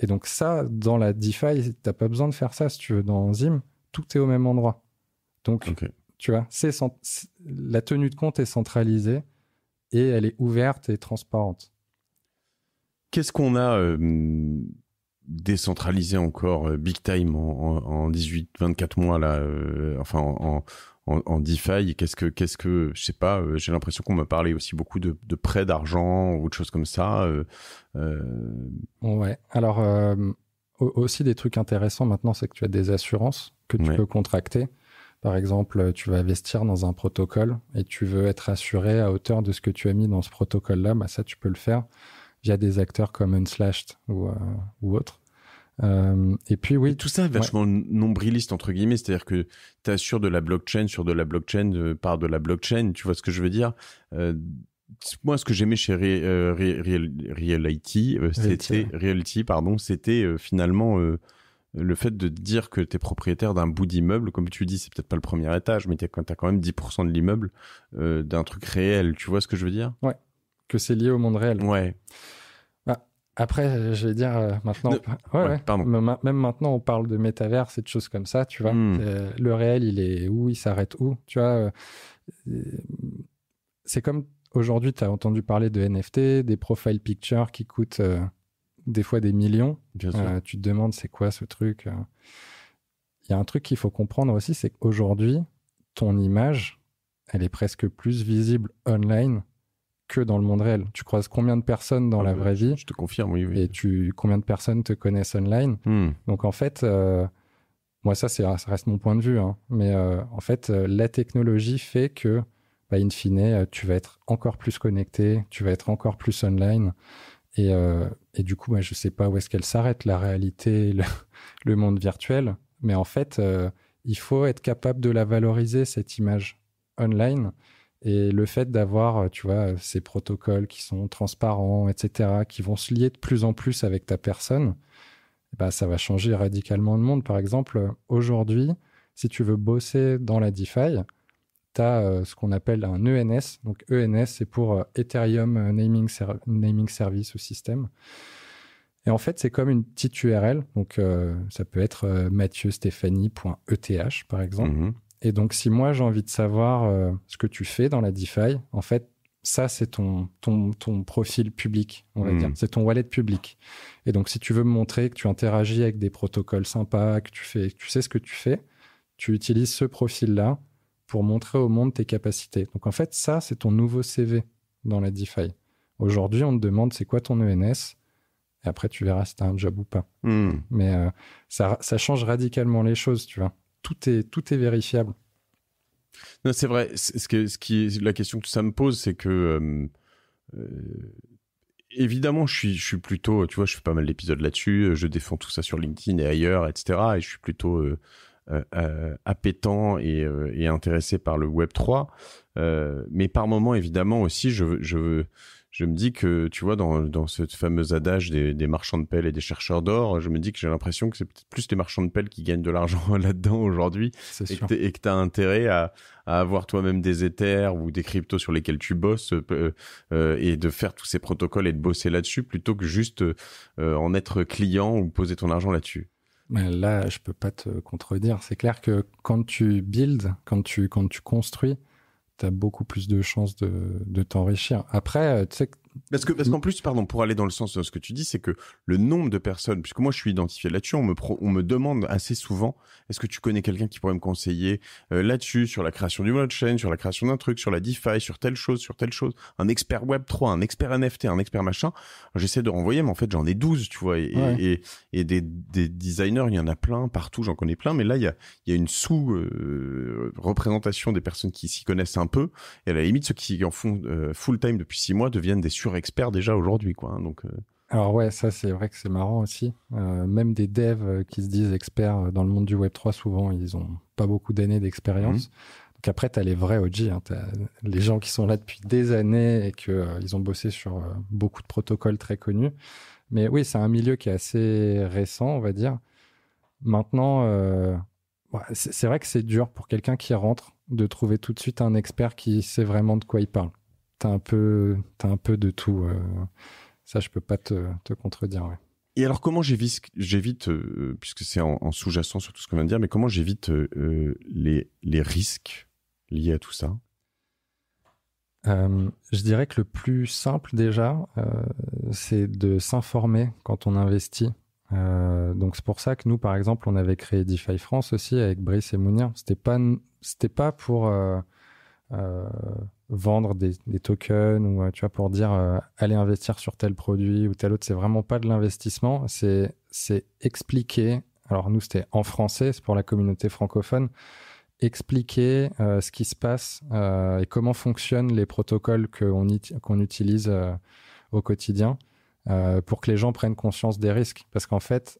Et donc ça, dans la DeFi, tu t'as pas besoin de faire ça si tu veux. Dans Zim, tout est au même endroit. Donc, tu vois, c'est la tenue de compte est centralisée et elle est ouverte et transparente. Qu'est-ce qu'on a euh, décentralisé encore euh, big time en, 18-24 mois là, euh, enfin en, DeFi Qu'est-ce que, qu'est-ce que, je sais pas. j'ai l'impression qu'on m'a parlé aussi beaucoup de, prêts d'argent ou de choses comme ça. Ouais. Alors aussi des trucs intéressants maintenant, c'est que tu as des assurances que tu peux contracter. Par exemple, tu vas investir dans un protocole et tu veux être assuré à hauteur de ce que tu as mis dans ce protocole-là, bah ça, tu peux le faire via des acteurs comme Unslashed ou, euh, ou autres. Euh, et puis oui. tout ça est vachement nombriliste entre guillemets, c'est-à-dire que tu assures de la blockchain sur de la blockchain euh, par de la blockchain, tu vois ce que je veux dire moi, ce que j'aimais chez Realty, c'était pardon, c'était finalement le fait de dire que tu es propriétaire d'un bout d'immeuble, comme tu dis, c'est peut-être pas le premier étage, mais tu as, quand même 10% de l'immeuble euh, d'un truc réel. Tu vois ce que je veux dire Ouais. Que c'est lié au monde réel. Ouais. Bah, après, je vais dire euh, maintenant. Ouais, Même maintenant, on parle de métavers et de choses comme ça, tu vois. Hmm. Euh, le réel, il est où Il s'arrête où Tu vois C'est comme aujourd'hui, tu as entendu parler de NFT, des profile pictures qui coûtent des fois des millions. Euh, tu te demandes c'est quoi ce truc. Euh Il y a un truc qu'il faut comprendre aussi, c'est qu'aujourd'hui, ton image, elle est presque plus visible online que dans le monde réel. Tu croises combien de personnes dans ah la bah, vraie vie Je te confirme, oui. Et tu, combien de personnes te connaissent online hmm. Donc en fait, euh, moi ça, ça reste mon point de vue, hein. mais en fait, la technologie fait que, bah, in fine, tu vas être encore plus connecté, tu vas être encore plus online. Euh, et, du coup, bah, je ne sais pas où est-ce qu'elle s'arrête, la réalité, *laughs* le, monde virtuel. Mais en fait, euh, il faut être capable de la valoriser, cette image online. Et le fait d'avoir, euh, tu vois, ces protocoles qui sont transparents, etc., qui vont se lier de plus en plus avec ta personne, bah, ça va changer radicalement le monde. Par exemple, aujourd'hui, si tu veux bosser dans la DeFi, tu as euh, ce qu'on appelle un ENS. Donc ENS, c'est pour euh, Ethereum Naming, Naming Service ou système. Et en fait, c'est comme une petite URL. Donc, euh, ça peut être mathieu-stéphanie.eth, par exemple. Mhm. Et donc, si moi, j'ai envie de savoir ce que tu fais dans la DeFi, en fait, ça, c'est ton, ton, ton, profil public, on va mhm. dire. C'est ton wallet public. Et donc, si tu veux me montrer que tu interagis avec des protocoles sympas, que tu, fais, que tu sais ce que tu fais, tu utilises ce profil-là pour montrer au monde tes capacités. Donc en fait, ça, c'est ton nouveau CV dans la DeFi. Aujourd'hui, on te demande c'est quoi ton ENS, et après tu verras si tu as un job ou pas. Hmm. Mais euh, ça, change radicalement les choses, tu vois. Tout est, tout est vérifiable. Non, c'est vrai. que, ce qui, la question que ça me pose, c'est que euh, euh, évidemment, je suis, je suis plutôt, tu vois, je fais pas mal d'épisodes là-dessus, je défends tout ça sur LinkedIn et ailleurs, etc. Et je suis plutôt euh, euh, appétant euh, et, intéressé par le Web 3. mais par moment, évidemment aussi, je, me dis que, tu vois, dans, ce fameux adage des, marchands de pelles et des chercheurs d'or, je me dis que j'ai l'impression que c'est peut-être plus les marchands de pelles qui gagnent de l'argent *laughs* là-dedans aujourd'hui. Et, que tu as intérêt à, avoir toi-même des éthers ou des cryptos sur lesquels tu bosses et de faire tous ces protocoles et de bosser là-dessus plutôt que juste en être client ou poser ton argent là-dessus. Là, je peux pas te contredire. C'est clair que quand tu builds, quand tu, quand tu construis, tu as beaucoup plus de chances de, t'enrichir. Après, euh, tu sais, parce que parce mm. qu'en plus, pardon, pour aller dans le sens de ce que tu dis, c'est que le nombre de personnes, puisque moi je suis identifié là-dessus, on me on me demande assez souvent, est-ce que tu connais quelqu'un qui pourrait me conseiller euh, là-dessus sur la création du blockchain, sur la création d'un truc, sur la DeFi, sur telle chose, sur telle chose, un expert Web 3, un expert NFT, un expert machin. J'essaie de renvoyer, mais en fait j'en ai 12, tu vois, et, et, des, des designers, il y en a plein partout, j'en connais plein, mais là il y a il y a une sous euh, représentation des personnes qui s'y connaissent un peu, et à la limite ceux qui en font euh, full time depuis six mois deviennent des experts déjà aujourd'hui, quoi. Hein, donc. Euh. Alors ouais, ça c'est vrai que c'est marrant aussi. Euh, même des devs euh, qui se disent experts dans le monde du Web 3, souvent ils ont pas beaucoup d'années d'expérience. Mhm. Donc après, t'as les vrais OG, hein, les gens qui sont là depuis des années et que ont bossé sur beaucoup de protocoles très connus. Mais oui, c'est un milieu qui est assez récent, on va dire. Maintenant, bah, c'est vrai que c'est dur pour quelqu'un qui rentre de trouver tout de suite un expert qui sait vraiment de quoi il parle t'as un peu, un peu de tout. Euh. ça, je peux pas te, te contredire. Et alors, comment j'évite, j'évite euh, puisque c'est en, sous-jacent sur tout ce qu'on vient de dire, mais comment j'évite euh, les, les, risques liés à tout ça Je dirais que le plus simple déjà, c'est de s'informer quand on investit. donc c'est pour ça que nous, par exemple, on avait créé DeFi France aussi avec Brice et Mounir. C'était pas, c'était pas pour euh, vendre des, des, tokens ou euh, tu vois pour dire euh, aller investir sur tel produit ou tel autre. C'est vraiment pas de l'investissement. C'est c'est expliquer. Alors nous c'était en français, c'est pour la communauté francophone expliquer ce qui se passe et comment fonctionnent les protocoles qu'on utilise au quotidien pour que les gens prennent conscience des risques. Parce qu'en fait,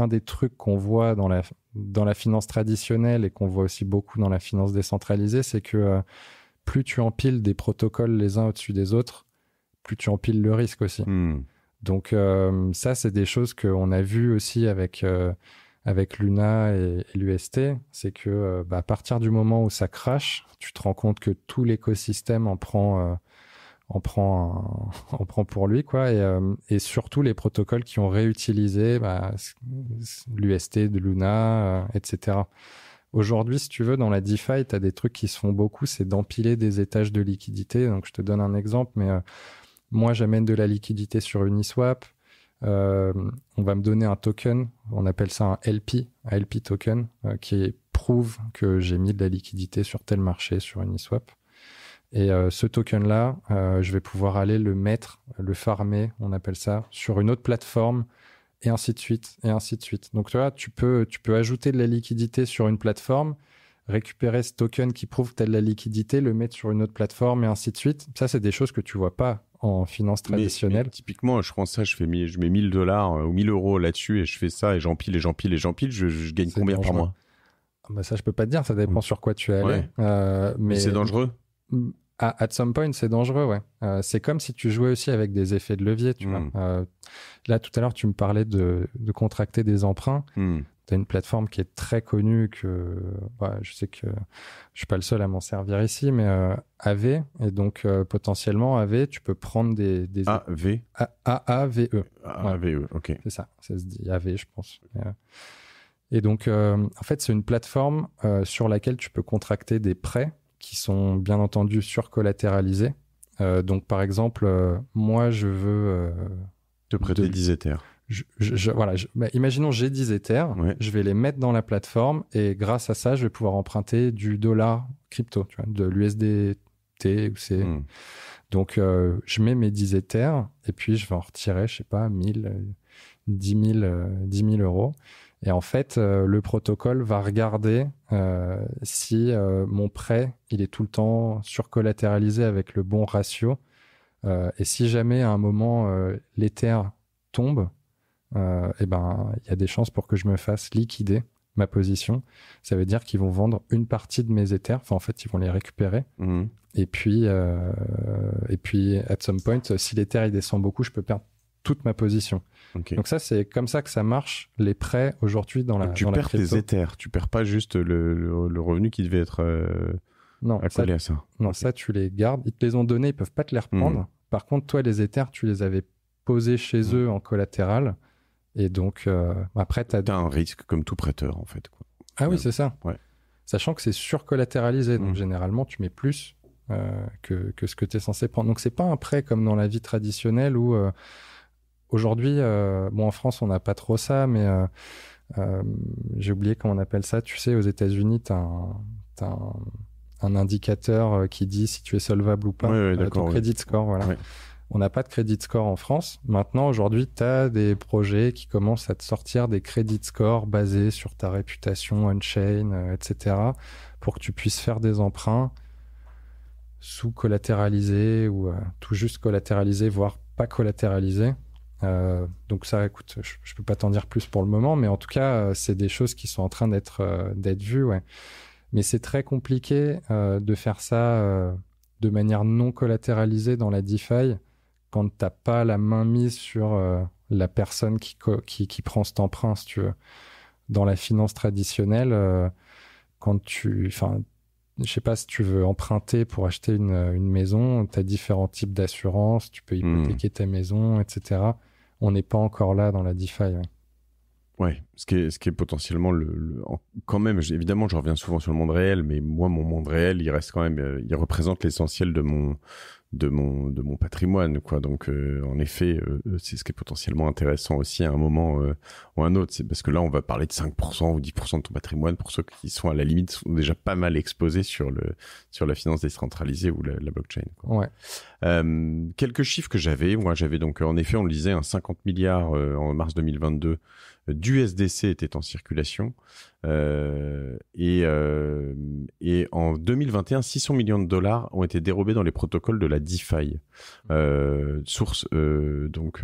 un des trucs qu'on voit dans la, dans la finance traditionnelle et qu'on voit aussi beaucoup dans la finance décentralisée, c'est que euh, plus tu empiles des protocoles les uns au-dessus des autres, plus tu empiles le risque aussi. Hmm. Donc euh, ça, c'est des choses qu'on a vu aussi avec, euh, avec Luna et, l'UST, c'est que bah, à partir du moment où ça crache, tu te rends compte que tout l'écosystème en prend on prend *laughs* on prend pour lui quoi et, euh, et, surtout les protocoles qui ont réutilisé bah, l'UST de Luna euh, etc aujourd'hui si tu veux dans la DeFi tu as des trucs qui se font beaucoup c'est d'empiler des étages de liquidité donc je te donne un exemple mais euh, moi j'amène de la liquidité sur Uniswap on va me donner un token on appelle ça un LP un LP token qui prouve que j'ai mis de la liquidité sur tel marché sur Uniswap et euh, ce token-là, euh, je vais pouvoir aller le mettre, le farmer, on appelle ça, sur une autre plateforme, et ainsi de suite, et ainsi de suite. Donc tu vois, tu peux, tu peux ajouter de la liquidité sur une plateforme, récupérer ce token qui prouve que tu as de la liquidité, le mettre sur une autre plateforme, et ainsi de suite. Ça, c'est des choses que tu vois pas en finance traditionnelle. typiquement, je prends ça, je, fais, je mets 1000 dollars euh, ou 1000 euros là-dessus, et je fais ça, et j'empile, et j'empile, et j'empile, je, je, gagne combien par mois ah, bah, ça, je peux pas te dire, ça dépend mmh. sur quoi tu es allé. mais c'est dangereux à, at some point, c'est dangereux, ouais. Euh, c'est comme si tu jouais aussi avec des effets de levier, tu hmm. vois. Euh, là, tout à l'heure, tu me parlais de, contracter des emprunts. Hmm. Tu as une plateforme qui est très connue, que bah, je sais que je suis pas le seul à m'en servir ici, mais euh, AV, et donc potentiellement AV, tu peux prendre des... AV A-A-V-E. a v e ok. C'est ça, ça se dit AV, je pense. Et donc, en fait, c'est une plateforme sur laquelle tu peux contracter des prêts qui sont bien entendu surcollatéralisées. Euh, donc, par exemple, euh, moi, je veux. te prêter 10 éthers. Je, je, voilà, bah, imaginons j'ai 10 Ethers, je vais les mettre dans la plateforme et grâce à ça, je vais pouvoir emprunter du dollar crypto, tu de l'USDT ou c'est. Hmm. Donc, euh, je mets mes 10 Ethers et puis je vais en retirer, je sais pas, 1000, 10 000, 10 000 euros. Et en fait, euh, le protocole va regarder euh, si euh, mon prêt, il est tout le temps surcollatéralisé avec le bon ratio, euh, et si jamais à un moment l'éther tombe, eh ben il y a des chances pour que je me fasse liquider ma position. Ça veut dire qu'ils vont vendre une partie de mes éthers. Enfin, en fait, ils vont les récupérer. Mmh. Et puis, et puis, at some point, si l'éther il descend beaucoup, je peux perdre toute ma position. Donc ça, c'est comme ça que ça marche les prêts aujourd'hui dans la. Donc tu perds tes éthers, tu perds pas juste le, revenu qui devait être euh, non, accolé ça, à ça. Non, ça tu les gardes. Ils te les ont donnés, ils peuvent pas te les reprendre. Hmm. Par contre, toi, les éthers, tu les avais posés chez hmm. eux en collatéral, et donc euh, après tu as un risque comme tout prêteur en fait. Quoi. Ah oui, c'est ça. Sachant que c'est surcollatéralisé, donc hmm. généralement tu mets plus euh, que, ce que tu es censé prendre. Donc c'est pas un prêt comme dans la vie traditionnelle où aujourd'hui, euh, bon, en France, on n'a pas trop ça, mais euh, euh, j'ai oublié comment on appelle ça. Tu sais, aux États-Unis, t'as un, as un, indicateur qui dit si tu es solvable ou pas, ton score, voilà. On n'a pas de crédit score en France. Maintenant, aujourd'hui, tu as des projets qui commencent à te sortir des crédits scores basés sur ta réputation on-chain, etc., pour que tu puisses faire des emprunts sous-collatéralisés ou tout juste collatéralisés, voire pas collatéralisés, euh, donc ça, écoute, je, peux pas t'en dire plus pour le moment, mais en tout cas, euh, c'est des choses qui sont en train d'être euh, d'être vues. Ouais. Mais c'est très compliqué de faire ça de manière non collatéralisée dans la DeFi quand t'as pas la main mise sur la personne qui, qui, qui prend cet emprunt, si tu veux. Dans la finance traditionnelle, quand tu, enfin, je sais pas si tu veux emprunter pour acheter une, une maison, tu as différents types d'assurances, tu peux hmm. hypothéquer ta maison, etc on n'est pas encore là dans la DeFi. Ouais. ce qui est, ce qui est potentiellement le quand même, évidemment, je reviens souvent sur le monde réel, mais moi, mon monde réel, il reste quand même, euh, il représente l'essentiel de mon, de mon de mon patrimoine quoi donc euh, en effet euh, euh, c'est ce qui est potentiellement intéressant aussi à un moment ou à un autre c'est parce que là on va parler de 5% ou 10% de ton patrimoine pour ceux qui sont à la limite sont déjà pas mal exposés sur le sur la finance décentralisée ou la, blockchain Ouais. quelques chiffres que j'avais moi j'avais donc en effet on lisait disait un 50 milliards en mars 2022 du SDC était en circulation. Euh, et, euh, et en 2021, 600 millions de dollars ont été dérobés dans les protocoles de la DeFi, mmh. euh, source donc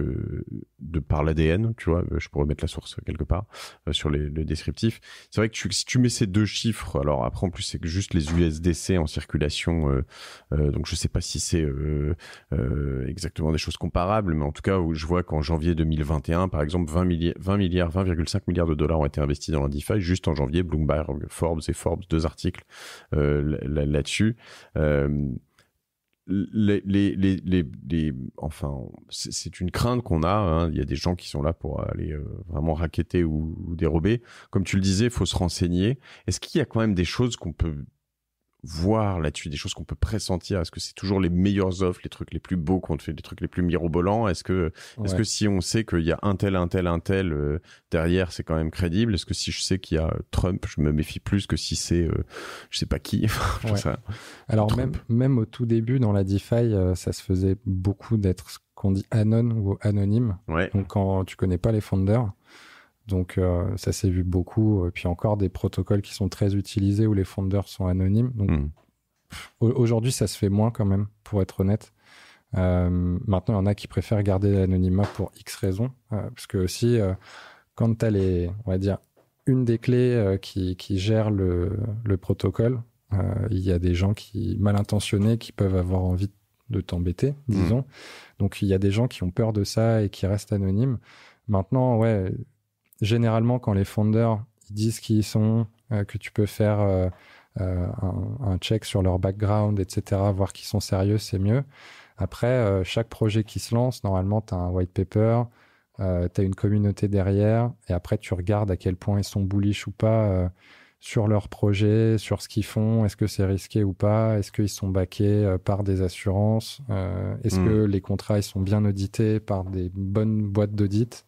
de par l'ADN, tu vois, euh, je pourrais mettre la source quelque part euh, sur les, le descriptif. C'est vrai que si tu mets ces deux chiffres, alors après en plus c'est que juste les USDC en circulation, euh, donc je sais pas si c'est exactement des choses comparables, mais en tout cas je vois qu'en janvier 2021, par exemple, 20, milliards, 20,5 milliards de dollars ont été investis dans l'Indify, juste en janvier. Bloomberg, Forbes et Forbes deux articles là-dessus. là dessus les, les, les, les, enfin, c'est une crainte qu'on a. Hein. Il y a des gens qui sont là pour aller euh, vraiment raqueter ou, ou, dérober. Comme tu le disais, il faut se renseigner. Est-ce qu'il y a quand même des choses qu'on peut voir là-dessus des choses qu'on peut pressentir Est-ce que c'est toujours les meilleures offres, les trucs les plus beaux qu'on te fait, les trucs les plus mirobolants Est-ce que, est-ce que si on sait qu'il y a un tel, un tel, un tel euh, derrière, c'est quand même crédible Est-ce que si je sais qu'il y a euh, Trump, je me méfie plus que si c'est, euh, je sais pas qui *laughs* Alors même, même au tout début dans la DeFi, ça se faisait beaucoup d'être ce qu'on dit anon ou anonyme. Donc quand tu connais pas les founders. Donc euh, ça s'est vu beaucoup. puis encore des protocoles qui sont très utilisés où les fondeurs sont anonymes. Donc hmm. aujourd'hui, ça se fait moins quand même, pour être honnête. Euh, maintenant, il y en a qui préfèrent garder l'anonymat pour X raisons. Euh, parce que aussi, quand tu as les, on va dire, une des clés qui, qui, gère le, protocole, il y a des gens qui, mal intentionnés, qui peuvent avoir envie de t'embêter, hmm. disons. Donc il y a des gens qui ont peur de ça et qui restent anonymes. Maintenant, ouais, généralement, quand les fondeurs disent qui ils sont, euh, que tu peux faire euh, euh, un, check sur leur background, etc., voir qu'ils sont sérieux, c'est mieux. Après, chaque projet qui se lance, normalement, tu as un white paper, tu as une communauté derrière, et après, tu regardes à quel point ils sont bullish ou pas sur leur projet, sur ce qu'ils font, est-ce que c'est risqué ou pas, est-ce qu'ils sont backés par des assurances, est-ce hmm. que les contrats sont bien audités par des bonnes boîtes d'audit.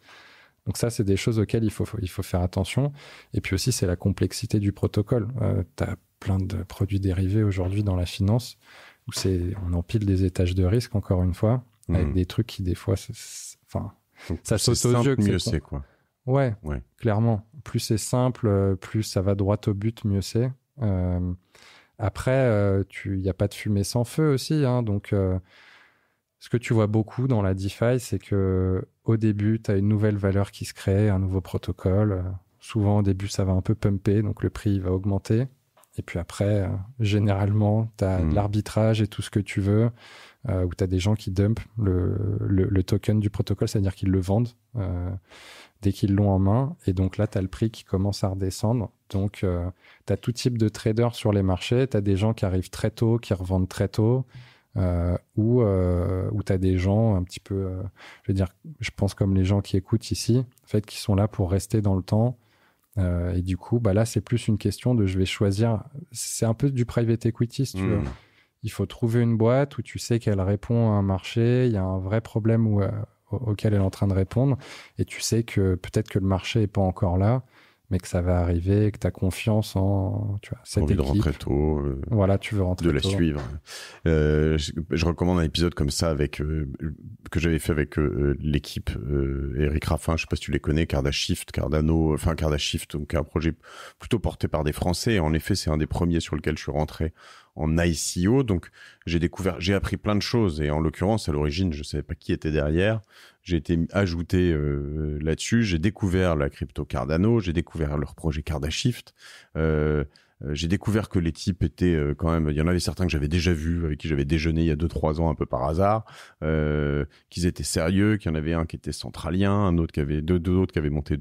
Donc ça, c'est des choses auxquelles il faut, il faut faire attention. Et puis aussi, c'est la complexité du protocole. Euh, tu as plein de produits dérivés aujourd'hui dans la finance où c'est on empile des étages de risque, encore une fois, avec mhm. des trucs qui, des fois, enfin, ça saute aux yeux. Mieux c'est, quoi. Ouais, ouais, clairement. Plus c'est simple, euh, plus ça va droit au but, mieux c'est. Euh, après, il n'y a pas de fumée sans feu aussi. Hein. donc, ce que tu vois beaucoup dans la DeFi, c'est que au début, tu as une nouvelle valeur qui se crée, un nouveau protocole. Euh, souvent, au début, ça va un peu pumper, donc le prix va augmenter. Et puis après, euh, généralement, tu as hmm. l'arbitrage et tout ce que tu veux, euh, où tu as des gens qui dumpent le, token du protocole, c'est-à-dire qu'ils le vendent dès qu'ils l'ont en main. Et donc là, tu as le prix qui commence à redescendre. Donc, tu as tout type de traders sur les marchés. Tu as des gens qui arrivent très tôt, qui revendent très tôt. Euh, où, euh, où tu as des gens un petit peu, euh, je veux dire, je pense comme les gens qui écoutent ici, en fait, qui sont là pour rester dans le temps. et du coup, bah là, c'est plus une question de je vais choisir. C'est un peu du private equity, tu hmm. il faut trouver une boîte où tu sais qu'elle répond à un marché, il y a un vrai problème auquel elle est en train de répondre, et tu sais que peut-être que le marché n'est pas encore là, mais que ça va arriver, que tu as confiance en tu vois, cette envie de rentrer tôt. Euh, voilà, tu veux rentrer De la suivre. Euh, je, recommande un épisode comme ça avec euh, que j'avais fait avec l'équipe Eric Raffin, je sais pas si tu les connais, Cardashift, Cardano, enfin Cardashift, donc un projet plutôt porté par des Français. en effet, c'est un des premiers sur lequel je suis rentré en ICO. E donc, j'ai découvert, j'ai appris plein de choses. Et en l'occurrence, à l'origine, je ne savais pas qui était derrière. J'ai été ajouté euh, là-dessus. J'ai découvert la crypto Cardano. J'ai découvert leur projet Cardashift. Euh, euh, j'ai découvert que les types étaient quand même, il y en avait certains que j'avais déjà vus, avec qui j'avais déjeuné il y a 2-3 ans un peu par hasard, qu'ils étaient sérieux, qu'il y en avait un qui était centralien, un autre qui avait deux, deux autres qui avaient monté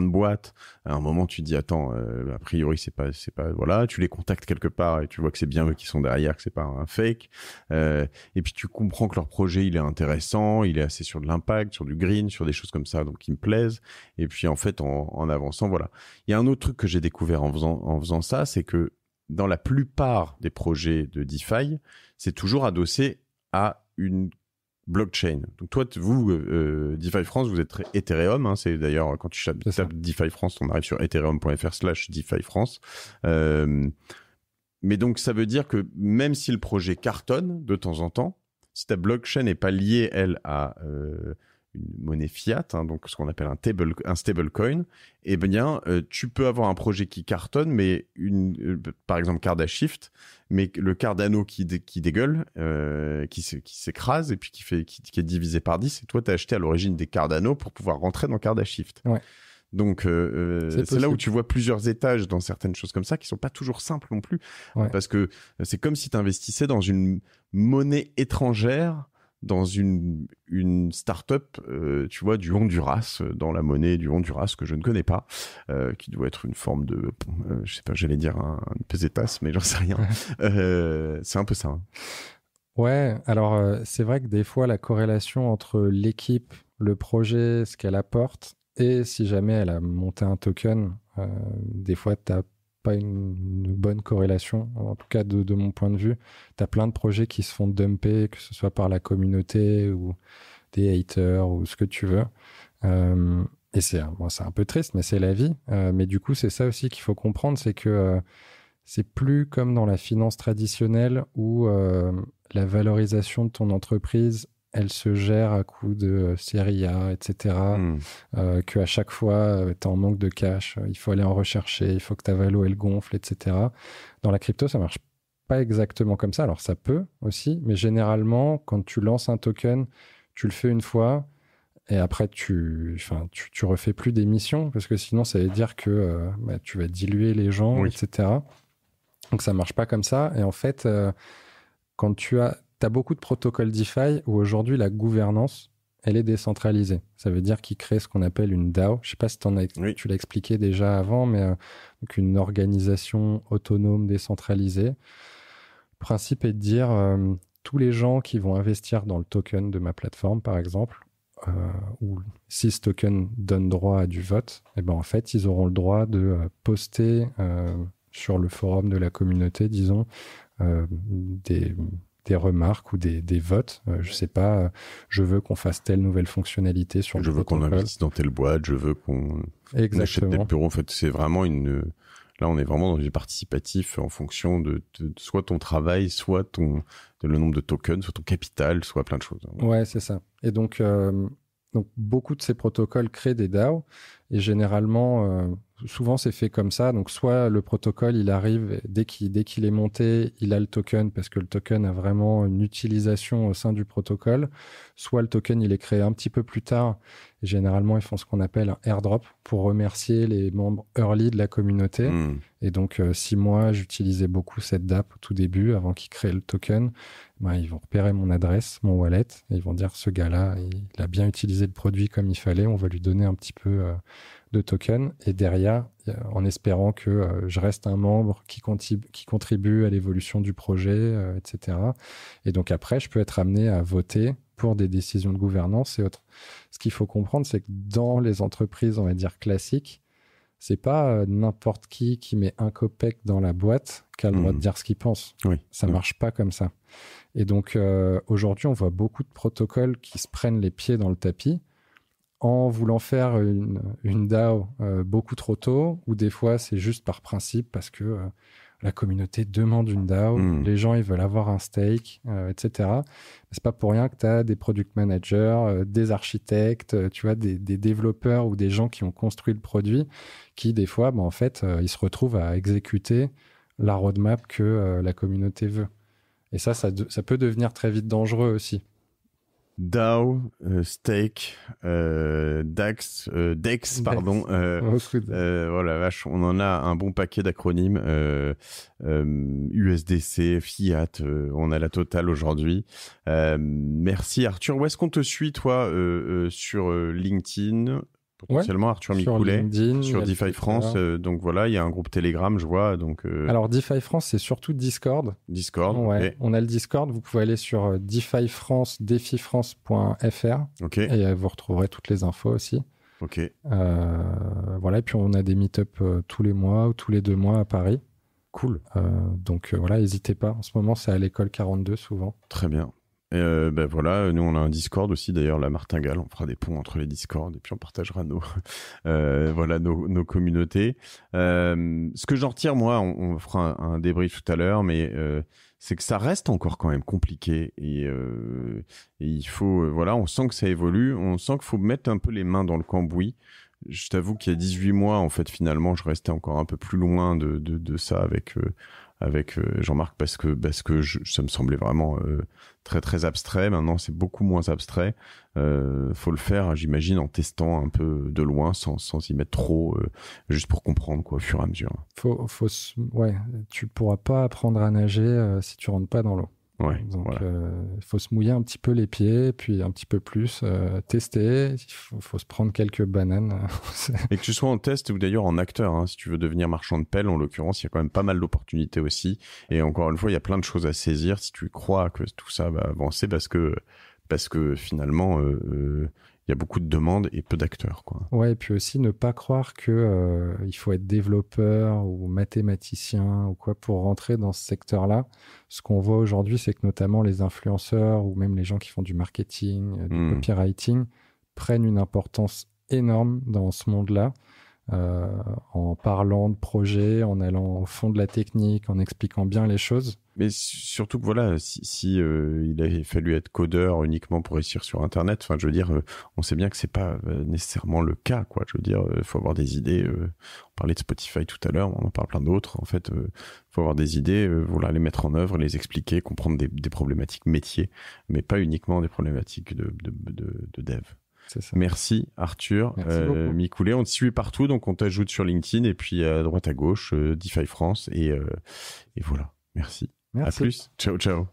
de boîtes. À un moment, tu dis attends, euh, a priori c'est pas c'est pas voilà, tu les contactes quelque part et tu vois que c'est bien eux qui sont derrière, que c'est pas un fake. Euh, et puis tu comprends que leur projet il est intéressant, il est assez sur de l'impact, sur du green, sur des choses comme ça, donc qui me plaisent. Et puis en fait en, avançant, voilà. Il y a un autre truc que j'ai découvert en faisant en faisant ça, c'est que dans la plupart des projets de DeFi, c'est toujours adossé à une blockchain. Donc toi, vous, euh, DeFi France, vous êtes Ethereum. Hein, c'est d'ailleurs quand tu tapes, DeFi France, on arrive sur ethereum.fr slash DeFi France. Euh, mais donc ça veut dire que même si le projet cartonne de temps en temps, si ta blockchain n'est pas liée, elle, à, euh, une monnaie fiat, hein, donc ce qu'on appelle un, table, un stablecoin, eh bien, euh, tu peux avoir un projet qui cartonne, mais une, euh, par exemple Cardashift, mais le Cardano qui, qui dégueule, euh, qui s'écrase et puis qui, fait, qui, est divisé par 10, et toi, tu as acheté à l'origine des Cardano pour pouvoir rentrer dans Cardashift. Donc c'est là où tu vois plusieurs étages dans certaines choses comme ça qui sont pas toujours simples non plus parce que c'est comme si tu investissais dans une monnaie étrangère dans une, une start-up, euh, tu vois, du Honduras, euh, dans la monnaie du Honduras que je ne connais pas, euh, qui doit être une forme de, je sais pas, j'allais dire un, pesetas, mais j'en sais rien. *laughs* c'est un peu ça. Hein. Ouais, alors c'est vrai que des fois la corrélation entre l'équipe, le projet, ce qu'elle apporte, et si jamais elle a monté un token, des fois tu as pas une, bonne corrélation, en tout cas de, mon point de vue. Tu as plein de projets qui se font dumper, que ce soit par la communauté ou des haters ou ce que tu veux. Euh, et c'est un peu triste, mais c'est la vie. Euh, mais du coup, c'est ça aussi qu'il faut comprendre, c'est que euh, c'est plus comme dans la finance traditionnelle où la valorisation de ton entreprise elle se gère à coup de euh, série A, etc. Qu'à hmm. euh, que à chaque fois, euh, tu es en manque de cash, il faut aller en rechercher, il faut que ta valo elle gonfle, etc. Dans la crypto, ça marche pas exactement comme ça. Alors ça peut aussi, mais généralement, quand tu lances un token, tu le fais une fois et après tu, enfin, tu, refais plus d'émissions parce que sinon ça veut dire que bah, tu vas diluer les gens, etc. Donc ça marche pas comme ça. Et en fait, quand tu as tu beaucoup de protocoles DeFi où aujourd'hui la gouvernance, elle est décentralisée. Ça veut dire qu'ils créent ce qu'on appelle une DAO. Je sais pas si en as, tu l'as expliqué déjà avant, mais euh, une organisation autonome décentralisée. Le principe est de dire euh, tous les gens qui vont investir dans le token de ma plateforme, par exemple, euh, ou si ce token donne droit à du vote, et eh ben en fait, ils auront le droit de poster sur le forum de la communauté, disons, des des remarques ou des, votes. Je euh, je sais pas, euh, je veux qu'on fasse telle nouvelle fonctionnalité sur. Je veux qu'on investisse dans telle boîte, je veux qu'on achète des bureau. En fait, c'est vraiment une. Là, on est vraiment dans du participatif en fonction de, soit ton travail, soit ton le nombre de tokens, soit ton capital, soit plein de choses. Ouais, c'est ça. Et donc, euh, donc beaucoup de ces protocoles créent des DAO et généralement souvent c'est fait comme ça. Donc soit le protocole il arrive dès qu'il dès qu'il est monté, il a le token parce que le token a vraiment une utilisation au sein du protocole. Soit le token il est créé un petit peu plus tard. généralement ils font ce qu'on appelle un airdrop pour remercier les membres early de la communauté. Hmm. Et donc euh, si moi j'utilisais beaucoup cette DAP au tout début avant qu'ils créent le token, ben, ils vont repérer mon adresse, mon wallet et ils vont dire ce gars là il a bien utilisé le produit comme il fallait. On va lui donner un petit peu euh, de tokens. Et derrière, euh, en espérant que euh, je reste un membre qui, contribue, qui contribue à l'évolution du projet, euh, etc. Et donc après, je peux être amené à voter pour des décisions de gouvernance et autres. Ce qu'il faut comprendre, c'est que dans les entreprises, on va dire classiques, c'est pas n'importe qui qui met un copec dans la boîte qui a le droit de mmh. dire ce qu'il pense. Ça ne mmh. marche pas comme ça. Et donc aujourd'hui, on voit beaucoup de protocoles qui se prennent les pieds dans le tapis en voulant faire une, DAO euh, beaucoup trop tôt, ou des fois c'est juste par principe parce que euh, la communauté demande une DAO, hmm. les gens ils veulent avoir un stake, etc. Euh, etc. C'est pas pour rien que tu as des product managers, des architectes, tu vois, des, développeurs ou des gens qui ont construit le produit, qui des fois, bah, en fait, ils se retrouvent à exécuter la roadmap que la communauté veut. Et ça, ça peut devenir très vite dangereux aussi DAO, euh, Stake, euh, Dax, euh, Dex, pardon. Euh, oh, voilà, vache, on en a un bon paquet d'acronymes. USDC, Fiat, on a la totale aujourd'hui. merci Arthur. Où est-ce qu'on te suit, toi, sur LinkedIn potentiellement Arthur sur sur DeFi France. Euh, donc voilà, il y a un groupe Telegram, je vois. Donc euh, alors DeFi France, c'est surtout Discord. Discord. Ouais. On a le Discord. Vous pouvez aller sur DeFi euh, France, defifrance.fr. Ok. Et vous retrouverez toutes les infos aussi. Ok. voilà. Et puis on a des meet-up tous les mois ou tous les deux mois à Paris. Cool. donc voilà, n'hésitez pas. En ce moment, c'est à l'école 42 souvent. Très bien. Euh, ben voilà, nous on a un Discord aussi d'ailleurs, la Martingale, on fera des ponts entre les Discords et puis on partagera nos *laughs* euh, voilà nos, nos communautés. Euh, ce que j'en retire moi, on, on fera un, débrief tout à l'heure, mais c'est que ça reste encore quand même compliqué et, il faut voilà, on sent que ça évolue, on sent qu'il faut mettre un peu les mains dans le cambouis. Je t'avoue qu'il y a 18 mois, en fait, finalement, je restais encore un peu plus loin de, de, de ça avec avec euh, Jean-Marc parce que parce que ça me semblait vraiment euh, très très abstrait. Maintenant, c'est beaucoup moins abstrait. Euh, faut le faire, hein, j'imagine, en testant un peu de loin, sans sans y mettre trop, euh, juste pour comprendre quoi, au fur et à mesure. Faut faut ouais, tu pourras pas apprendre à nager si tu rentres pas dans l'eau. Ouais, Donc, il euh, faut se mouiller un petit peu les pieds, puis un petit peu plus, euh, tester. Il faut, se prendre quelques bananes. *laughs* et que tu sois en test ou d'ailleurs en acteur, hein, si tu veux devenir marchand de pelle, en l'occurrence, il y a quand même pas mal d'opportunités aussi. Et encore une fois, il y a plein de choses à saisir si tu crois que tout ça va avancer parce que parce que finalement, euh, il y a beaucoup de demandes et peu d'acteurs. Quoi. Ouais, et puis aussi ne pas croire qu'il euh, faut être développeur ou mathématicien ou quoi pour rentrer dans ce secteur-là. Ce qu'on voit aujourd'hui, c'est que notamment les influenceurs ou même les gens qui font du marketing, euh, du hmm. copywriting prennent une importance énorme dans ce monde-là euh, en parlant de projet, en allant au fond de la technique, en expliquant bien les choses. Mais surtout que voilà, si, si euh, il avait fallu être codeur uniquement pour réussir sur Internet, enfin, je veux dire, euh, on sait bien que c'est pas nécessairement le cas, quoi. Je veux dire, il faut avoir des idées. on parlait de Spotify tout à l'heure, on en parle plein d'autres. En fait, il faut avoir des idées, vouloir les mettre en œuvre, les expliquer, comprendre des, problématiques métiers, mais pas uniquement des problématiques de dev. Merci Arthur euh, Micoulet. On te suit partout, donc on t'ajoute sur LinkedIn et puis euh, à droite à gauche, euh, DeFi France. Et, voilà. Merci. Merci. À plus. Ciao, ciao.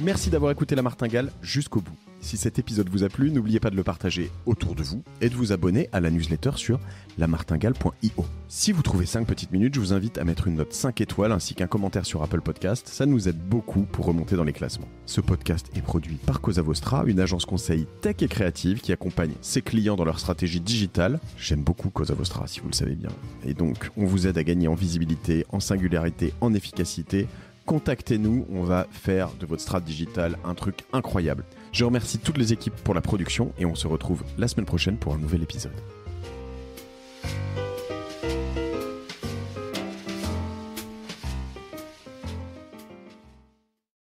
Merci d'avoir écouté La Martingale jusqu'au bout. Si cet épisode vous a plu, n'oubliez pas de le partager autour de vous et de vous abonner à la newsletter sur lamartingale.io. Si vous trouvez 5 petites minutes, je vous invite à mettre une note 5 étoiles ainsi qu'un commentaire sur Apple Podcast, ça nous aide beaucoup pour remonter dans les classements. Ce podcast est produit par Cosa une agence conseil tech et créative qui accompagne ses clients dans leur stratégie digitale. J'aime beaucoup Cosa Vostra si vous le savez bien. Et donc, on vous aide à gagner en visibilité, en singularité, en efficacité contactez-nous, on va faire de votre strat digitale un truc incroyable. Je remercie toutes les équipes pour la production et on se retrouve la semaine prochaine pour un nouvel épisode.